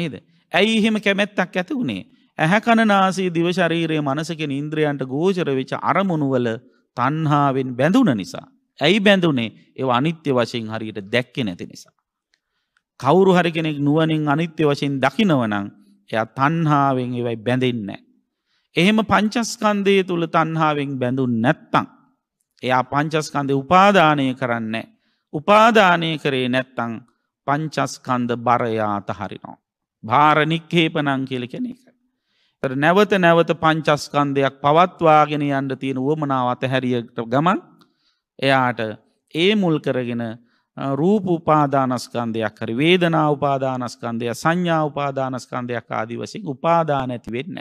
නේද. ඇයි එහෙම කැමැත්තක් ඇති වුණේ. ඇහැකණනාසී දිවශරීරයේ මනසකෙන ඉන්ද්‍රයන්ට ගෝචරවෙච අරමුණුවල තන්හාාවෙන් බැඳුන නිසා. ඇයි බැඳුනේ ඒ අනිත්‍ය වශයෙන් හරියට දැක්කෙ නැති නිසා. කවුරු හරි කෙනෙක් නුවනින් අනිත්‍ය වශයෙන් දකිනවනං එයා තන්හාාවෙන් එවයි බැඳෙන්න. එහෙම පංචස්කන්දය තුළ තන්හාාවෙන් බැඳු නැත්තං. එයා පංචස්කන්දය උපාධානය කරන්න. උපාධානය කරේ නැත්තං පංචස්කන්ද බරයා අතහරිනවා. භාරනික්හේපනං කියල කෙන එක. නැවත නැවත පංචස්කන්දයක් පවත්වාගෙන අන්ඩ තියෙන ුවමනාව අතහැරියට ගමන් එයාට ඒ මුල් කරගෙන රූප උපාදානස්කන්දයක් හරි වේදනා උපාදානස්කන්දය සංඥා උපාදානස්කන්දයක් ආදිවසින් උපාදාන ඇති වෙන්න.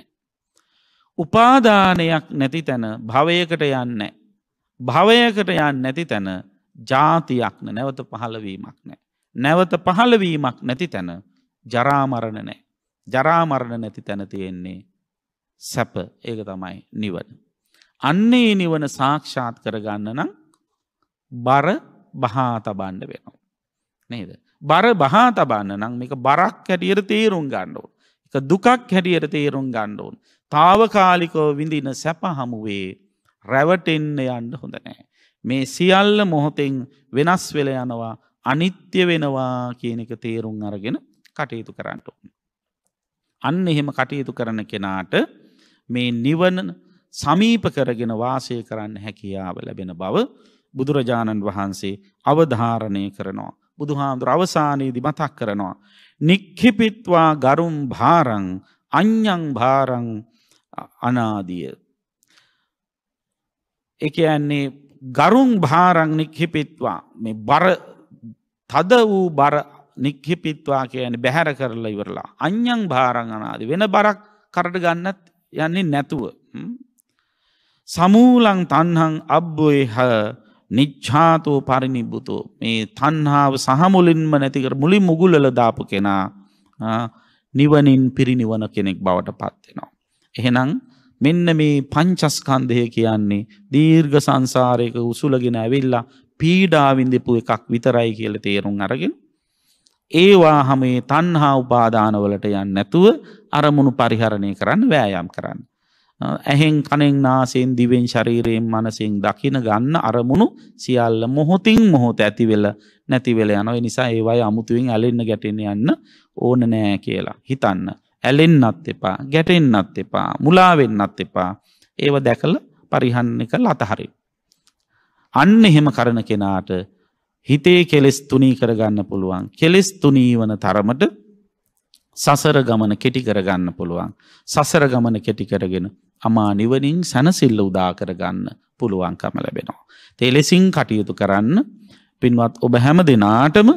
උපාදානයක් නැති තැන භවයකට යන්න. භවයකට යන්න නැති තැන ජාතියක් නැවත පහළවීමක් නෑ. නැවත පහළවීමක් නැති තැන ජරාමරණ නෑ. ජරාමරණ නැති තැන තියෙන්නේ සැප ඒක තමයි නිවන. අන්නේ නිවන සාක්ෂාත් කරගන්න නම් බර බහා තබන්න වෙනවා. නේද. බර බහා තබන්න නම් මේක බරක් හැටියට තේරුම් ගණ්ඩෝ. එක දුකක් හැටියට තේරුම් ගණ්ඩෝන්. තාවකාලිකෝ විඳින සැප හමුවේ රැවටෙන්න යන්න හොඳ නෑ. මේ සියල්ල මොහොතෙන් වෙනස් වෙල යනවා අනිත්‍ය වෙනවා කියන එක තේරුම් අරගෙන කටයුතු කරන්නට. අන්න එහෙම කටයුතු කරන කෙනාට මේ නිවන සමීප කරගෙන වාසය කරන්න හැකියාව ලැබෙන බව බුදුරජාණන් වහන්සේ අවධාරණය කරනවා. බුදුහාමුදුර අවසානයේදී මතක් කරනවා. නික්හිපිත්වා ගරුම් භාරං අඤ්ඤං භාරං අනාදිය. ඒ කියන්නේ ගරුම් භාරං නික්හිපිත්වා මේ බර තද වූ බර නික්හිපිත්වා කියන බැහැර කරලා ඉවරලා. අං්ඥං භාරංගනාද වෙන බරක් කරට ගන්නත් යන්නේ නැතුව. සමූලං තන්හං අබ්බොයි හ නිච්ඡාතෝ පරිනිබ්බුතෝ මේ තණ්හාව සහමුලින්ම නැති කර මුලින් මුගුලල දාපු කෙනා නිවනින් පිරිනිවන කෙනෙක් බවට පත් වෙනවා. එහෙනම් මෙන්න මේ පංචස්කන්ධය කියන්නේ දීර්ඝ සංසාරයක උසුලගෙන ඇවිල්ලා පීඩාවින්දපු එකක් විතරයි කියලා තේරුම් අරගෙන ඒවා හමේ තන්හා උපාදානවලට යන්න නැතුව අරමුණු පරිහරණය කරන්න වෑයම් කරන්න. ඇහෙන් කනෙෙන් නාසයෙන් දිවෙන් ශරීරයෙන් මනසින් දකින ගන්න අරමුණු සියල්ල මොහොතින් මොහොත ඇතිවෙල නැතිවෙල යනොයි නිසා ඒවයි අමුතුවෙන් ඇලෙන්න ගැටෙන යන්න ඕන නෑ කියලා හිතන්න. ඇලෙන්න්නත් එපා ගැටෙන්න්නත් එපා මුලාවෙන්නත් එපා ඒව දැකල පරිහන්නක ලතහරි. අන්න එහෙම කරන කෙනාට හිතේ කෙලෙස් තුනී කරගන්න පුළුවන්. කෙලෙස් තුනීවන තරමට සසර ගමන කෙටි කරගන්න පුළුවන්. සසර ගමන කෙටි කරගෙන අමා නිවනින් සැනසිල්ල උදා කරගන්න පුළුවන්කම ලැබෙනවා. තෙලෙසින් කටයුතු කරන්න පින්වත් ඔබ හැම දෙනාටම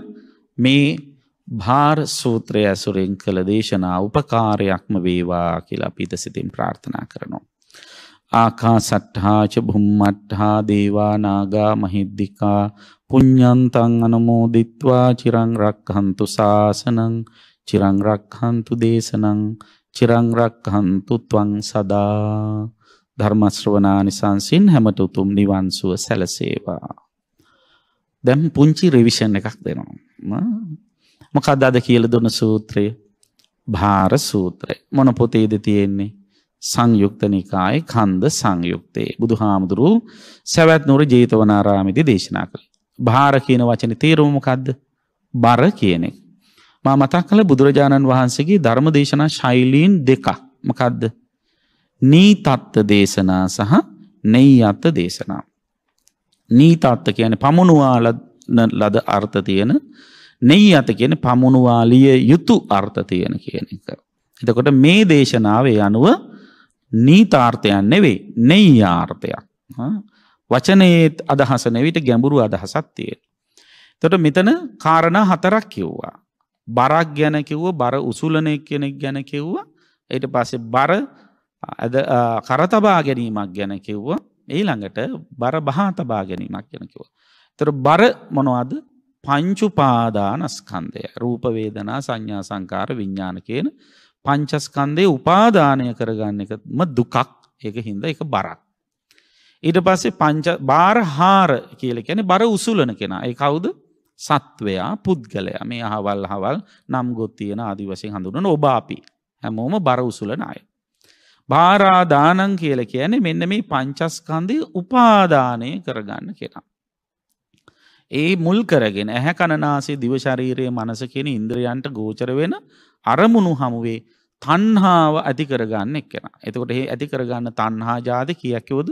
මේ භාර සූත්‍රය ඇසුරෙන් කළ දේශනා උපකාරයක්ම වේවා කියලා පිත සිතින් ප්‍රාර්ථනා කරනවා. ආකාසට්ඨාච බුම්මට්ඨා දේවා නාගා මහිද්దికා පුඤ්ඤන්තං අනුමෝදිත්වා චිරං රක්ඛන්තු සාසනං චිරං රක්ඛන්තු දේශනං චිරං රක්ඛන්තු ත්වං සදා ධර්ම ශ්‍රවණානිසංසින් හැමත උතුම් නිවන් සුව සැලසේවා. දැන් පුංචි රිවිෂන් එකක් දෙනවා. මොකක්ද අද කියලා දුන්න සූත්‍රය? භාර සූත්‍රය. මොන පොතේද තියෙන්නේ? සංයුක්ත නිකායේ කන්ද සංයුක්තේ බුදුහාමුදුරු සැවැත් නුවර ජේතවනාරාමේදී දේශනා කළා. භාර කියන වචනේ තේරුම මොකද්ද? බර කියන එක. මා මතක් කළ බුදුරජාණන් වහන්සේගේ ධර්ම දේශනා ශෛලීන් දෙකක්. මොකද්ද? නීතත්ත දේශනා සහ නෙය්‍යත්ත දේශනා. නීතත්ත කියන්නේ පමුණුවාලන ලද අර්ථ තියෙන නෙය්‍යත කියන්නේ පමුණුවාලිය යුතු අර්ථ තියෙන කියන එක. එතකොට මේ දේශනාවේ අනුව නීතාර්ථයන් නෙවෙයි නෙයි ආර්ථයක් වචනයේත් අදහසනවිට ගැඹුරු අදහසත්තිය. තොට මෙතන කාරණ හතරක් කිව්වා. බරක් ගැන කිව්ව බර උසුලනය කෙනෙක් ගැන කිව්වා එයට පස්සේ බර කරතබා ගැනීමක් ගැන කිව්ව ඒළඟට බර බහතබා ගැනීමක් ගැන කිව. තර බර මොනවද පංචුපාදානස්කන්දය රූපවේදනා සංඥා සංකාර විඤ්ඥාන කියන පංචස්කන්දය උපාධානය කරගන්න එකම දුකක් එක හින්ද එක බරක්. ඉට පස්සේ පංච බාරහාර කියල කැන බර උසුලන කෙනා ඒ කවුද සත්වයා පුද්ගලයා මේ අහවල් හවල් නම් ගොත් තියෙන ආදිවසය හඳුනන ඔබාපි හැමෝම බර උසුලන අය. භාරාදානං කියල කියන්නේ මෙන්න මේ පංචස්කන්දය උපාධානය කරගන්න කෙනා. ඒ මුල් කරගෙන ඇහැ කණනාසේ දිවශරීරය මනස කියෙන ඉන්ද්‍රයන්ට ගෝචර වෙන අරමුණු හමුවේ තන්හාාව ඇතිකරගන්න එක්කෙන. එතකොට ඒ ඇතිකරගන්න තන්හා ජාති කියකිවොද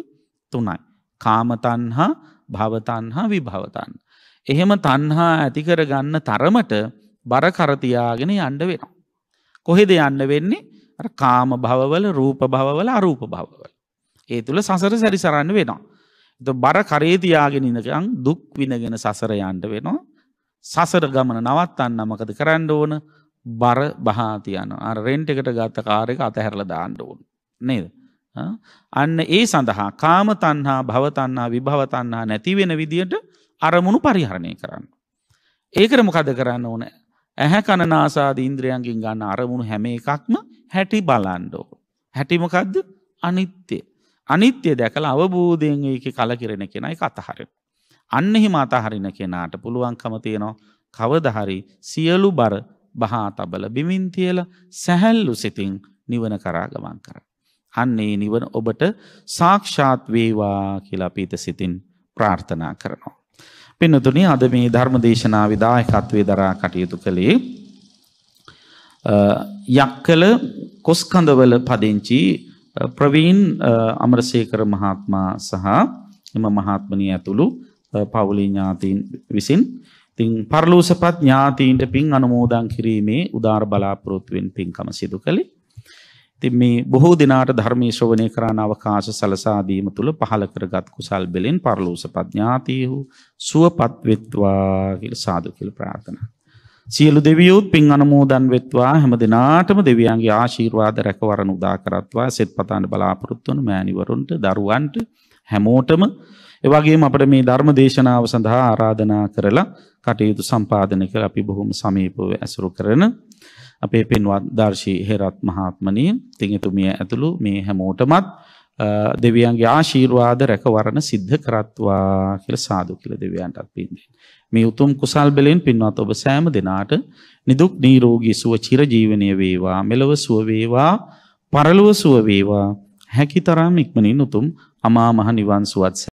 තුනයි. කාමතන්හා භවතන්හා විභවතන්. එහෙම තන්හා ඇතිකරගන්න තරමට බර කරතියාගෙන අන්ඩ වෙනවා. කොහෙද යන්න වෙන්නේ කාම භවවල රූප භවවල අරූප භවවල. ඒ තුළ සසර සැරිසරන්න වෙනවා. එත බර කරේතියාගෙන ඉඳකං දුක් විනගෙන සසර යන්ඩ වෙනවා. සසර ගමන නවත්තන්න මකද කරන්න ඕන බර බහා තියනවා. අර රෙන්ට් එකට ගත්ත කාර් එක අතහැරලා දාන්න ඕන. නේද? අන්න ඒ සඳහා කාම තණ්හා, භව තණ්හා, විභව තණ්හා නැති වෙන විදියට අරමුණු පරිහරණය කරන්න. ඒකට මොකද කරන්න ඕන? ඇහැ කන නාසාදී ඉන්ද්‍රයන්ගෙන් ගන්න අරමුණු හැම එකක්ම හැටි බලන්න ඕන. හැටි මොකද්ද? අනිත්‍ය. අනිත්‍ය දැකලා අවබෝධයෙන් ඒක කලකිරෙන කෙනා ඒක අතහරිනවා. අන්න එහෙම අතහරින කෙනාට පුළුවන්කම තියෙනවා කවදා හරි සියලු බර බහා තබල බිමින් තියලා සැහැල්ලු සිතින් නිවන කරා ගමන් කරා. අන්නේ නිවන ඔබට සාක්ෂාත් වේවා කියලා අපි ඊට සිතින් ප්‍රාර්ථනා කරනවා. පින්නතුනි අද මේ ධර්ම දේශනා විදායකත්වයේ දරා කටයුතු කළේ යක්කල කොස්කඳවල පදිංචි ප්‍රවීන් අමරසේකර මහත්මයා සහ එම මහත්මණිය ඇතුළු පවුලේ ඥාතීන් විසින් ඉතින් පරලෝසපත් ඥාතීන්ට පින් අනුමෝදන් කිරීමේ උදාර බලාපොරොත්තුවෙන් පින්කම සිදු කළේ. ඉතින් මේ බොහෝ දිනාට ධර්මයේ ශ්‍රවණය කරන අවකාශ සලසා දීම තුල පහල කරගත් කුසල් බෙලෙන් පරලෝසපත් ඥාතීහු සුවපත් වෙත්වා කියලා සාදු කියලා ප්‍රාර්ථනා. සියලු දෙවියෝත් පින් අනුමෝදන් වෙත්වා හැම දිනාටම දෙවියන්ගේ ආශිර්වාද රැකවරණ උදා කරත්වා සෙත්පතාන බලාපොරොත්තු වන මෑණිවරුන්ට දරුවන්ට හැමෝටම ඒ වගේම අපිට මේ ධර්ම දේශනාව සඳහා ආරාධනා කරලා කටයුතු සම්පාදනය කර අපි බොහොම සමීපව ඇසුරු කරන අපේ පින්වත් දර්ශී හේරත් මහත්මනිය, තිඟතුමිය ඇතුළු මේ හැමෝටමත් දෙවියන්ගේ ආශිර්වාද රැකවරණ සිද්ධ කරත්වා කියලා සාදු කියලා දෙවියන්ටත් පින් දෙන්න. මේ උතුම් කුසල් බලෙන් පින්වත් ඔබ සෑම දෙනාට නිදුක් නිරෝගී සුව චිරජීවනය වේවා මෙලව සුව වේවා පරලොව සුව වේවා හැකිතරම් ඉක්මනින් උතුම් අමා මහ නිවන් සුවත්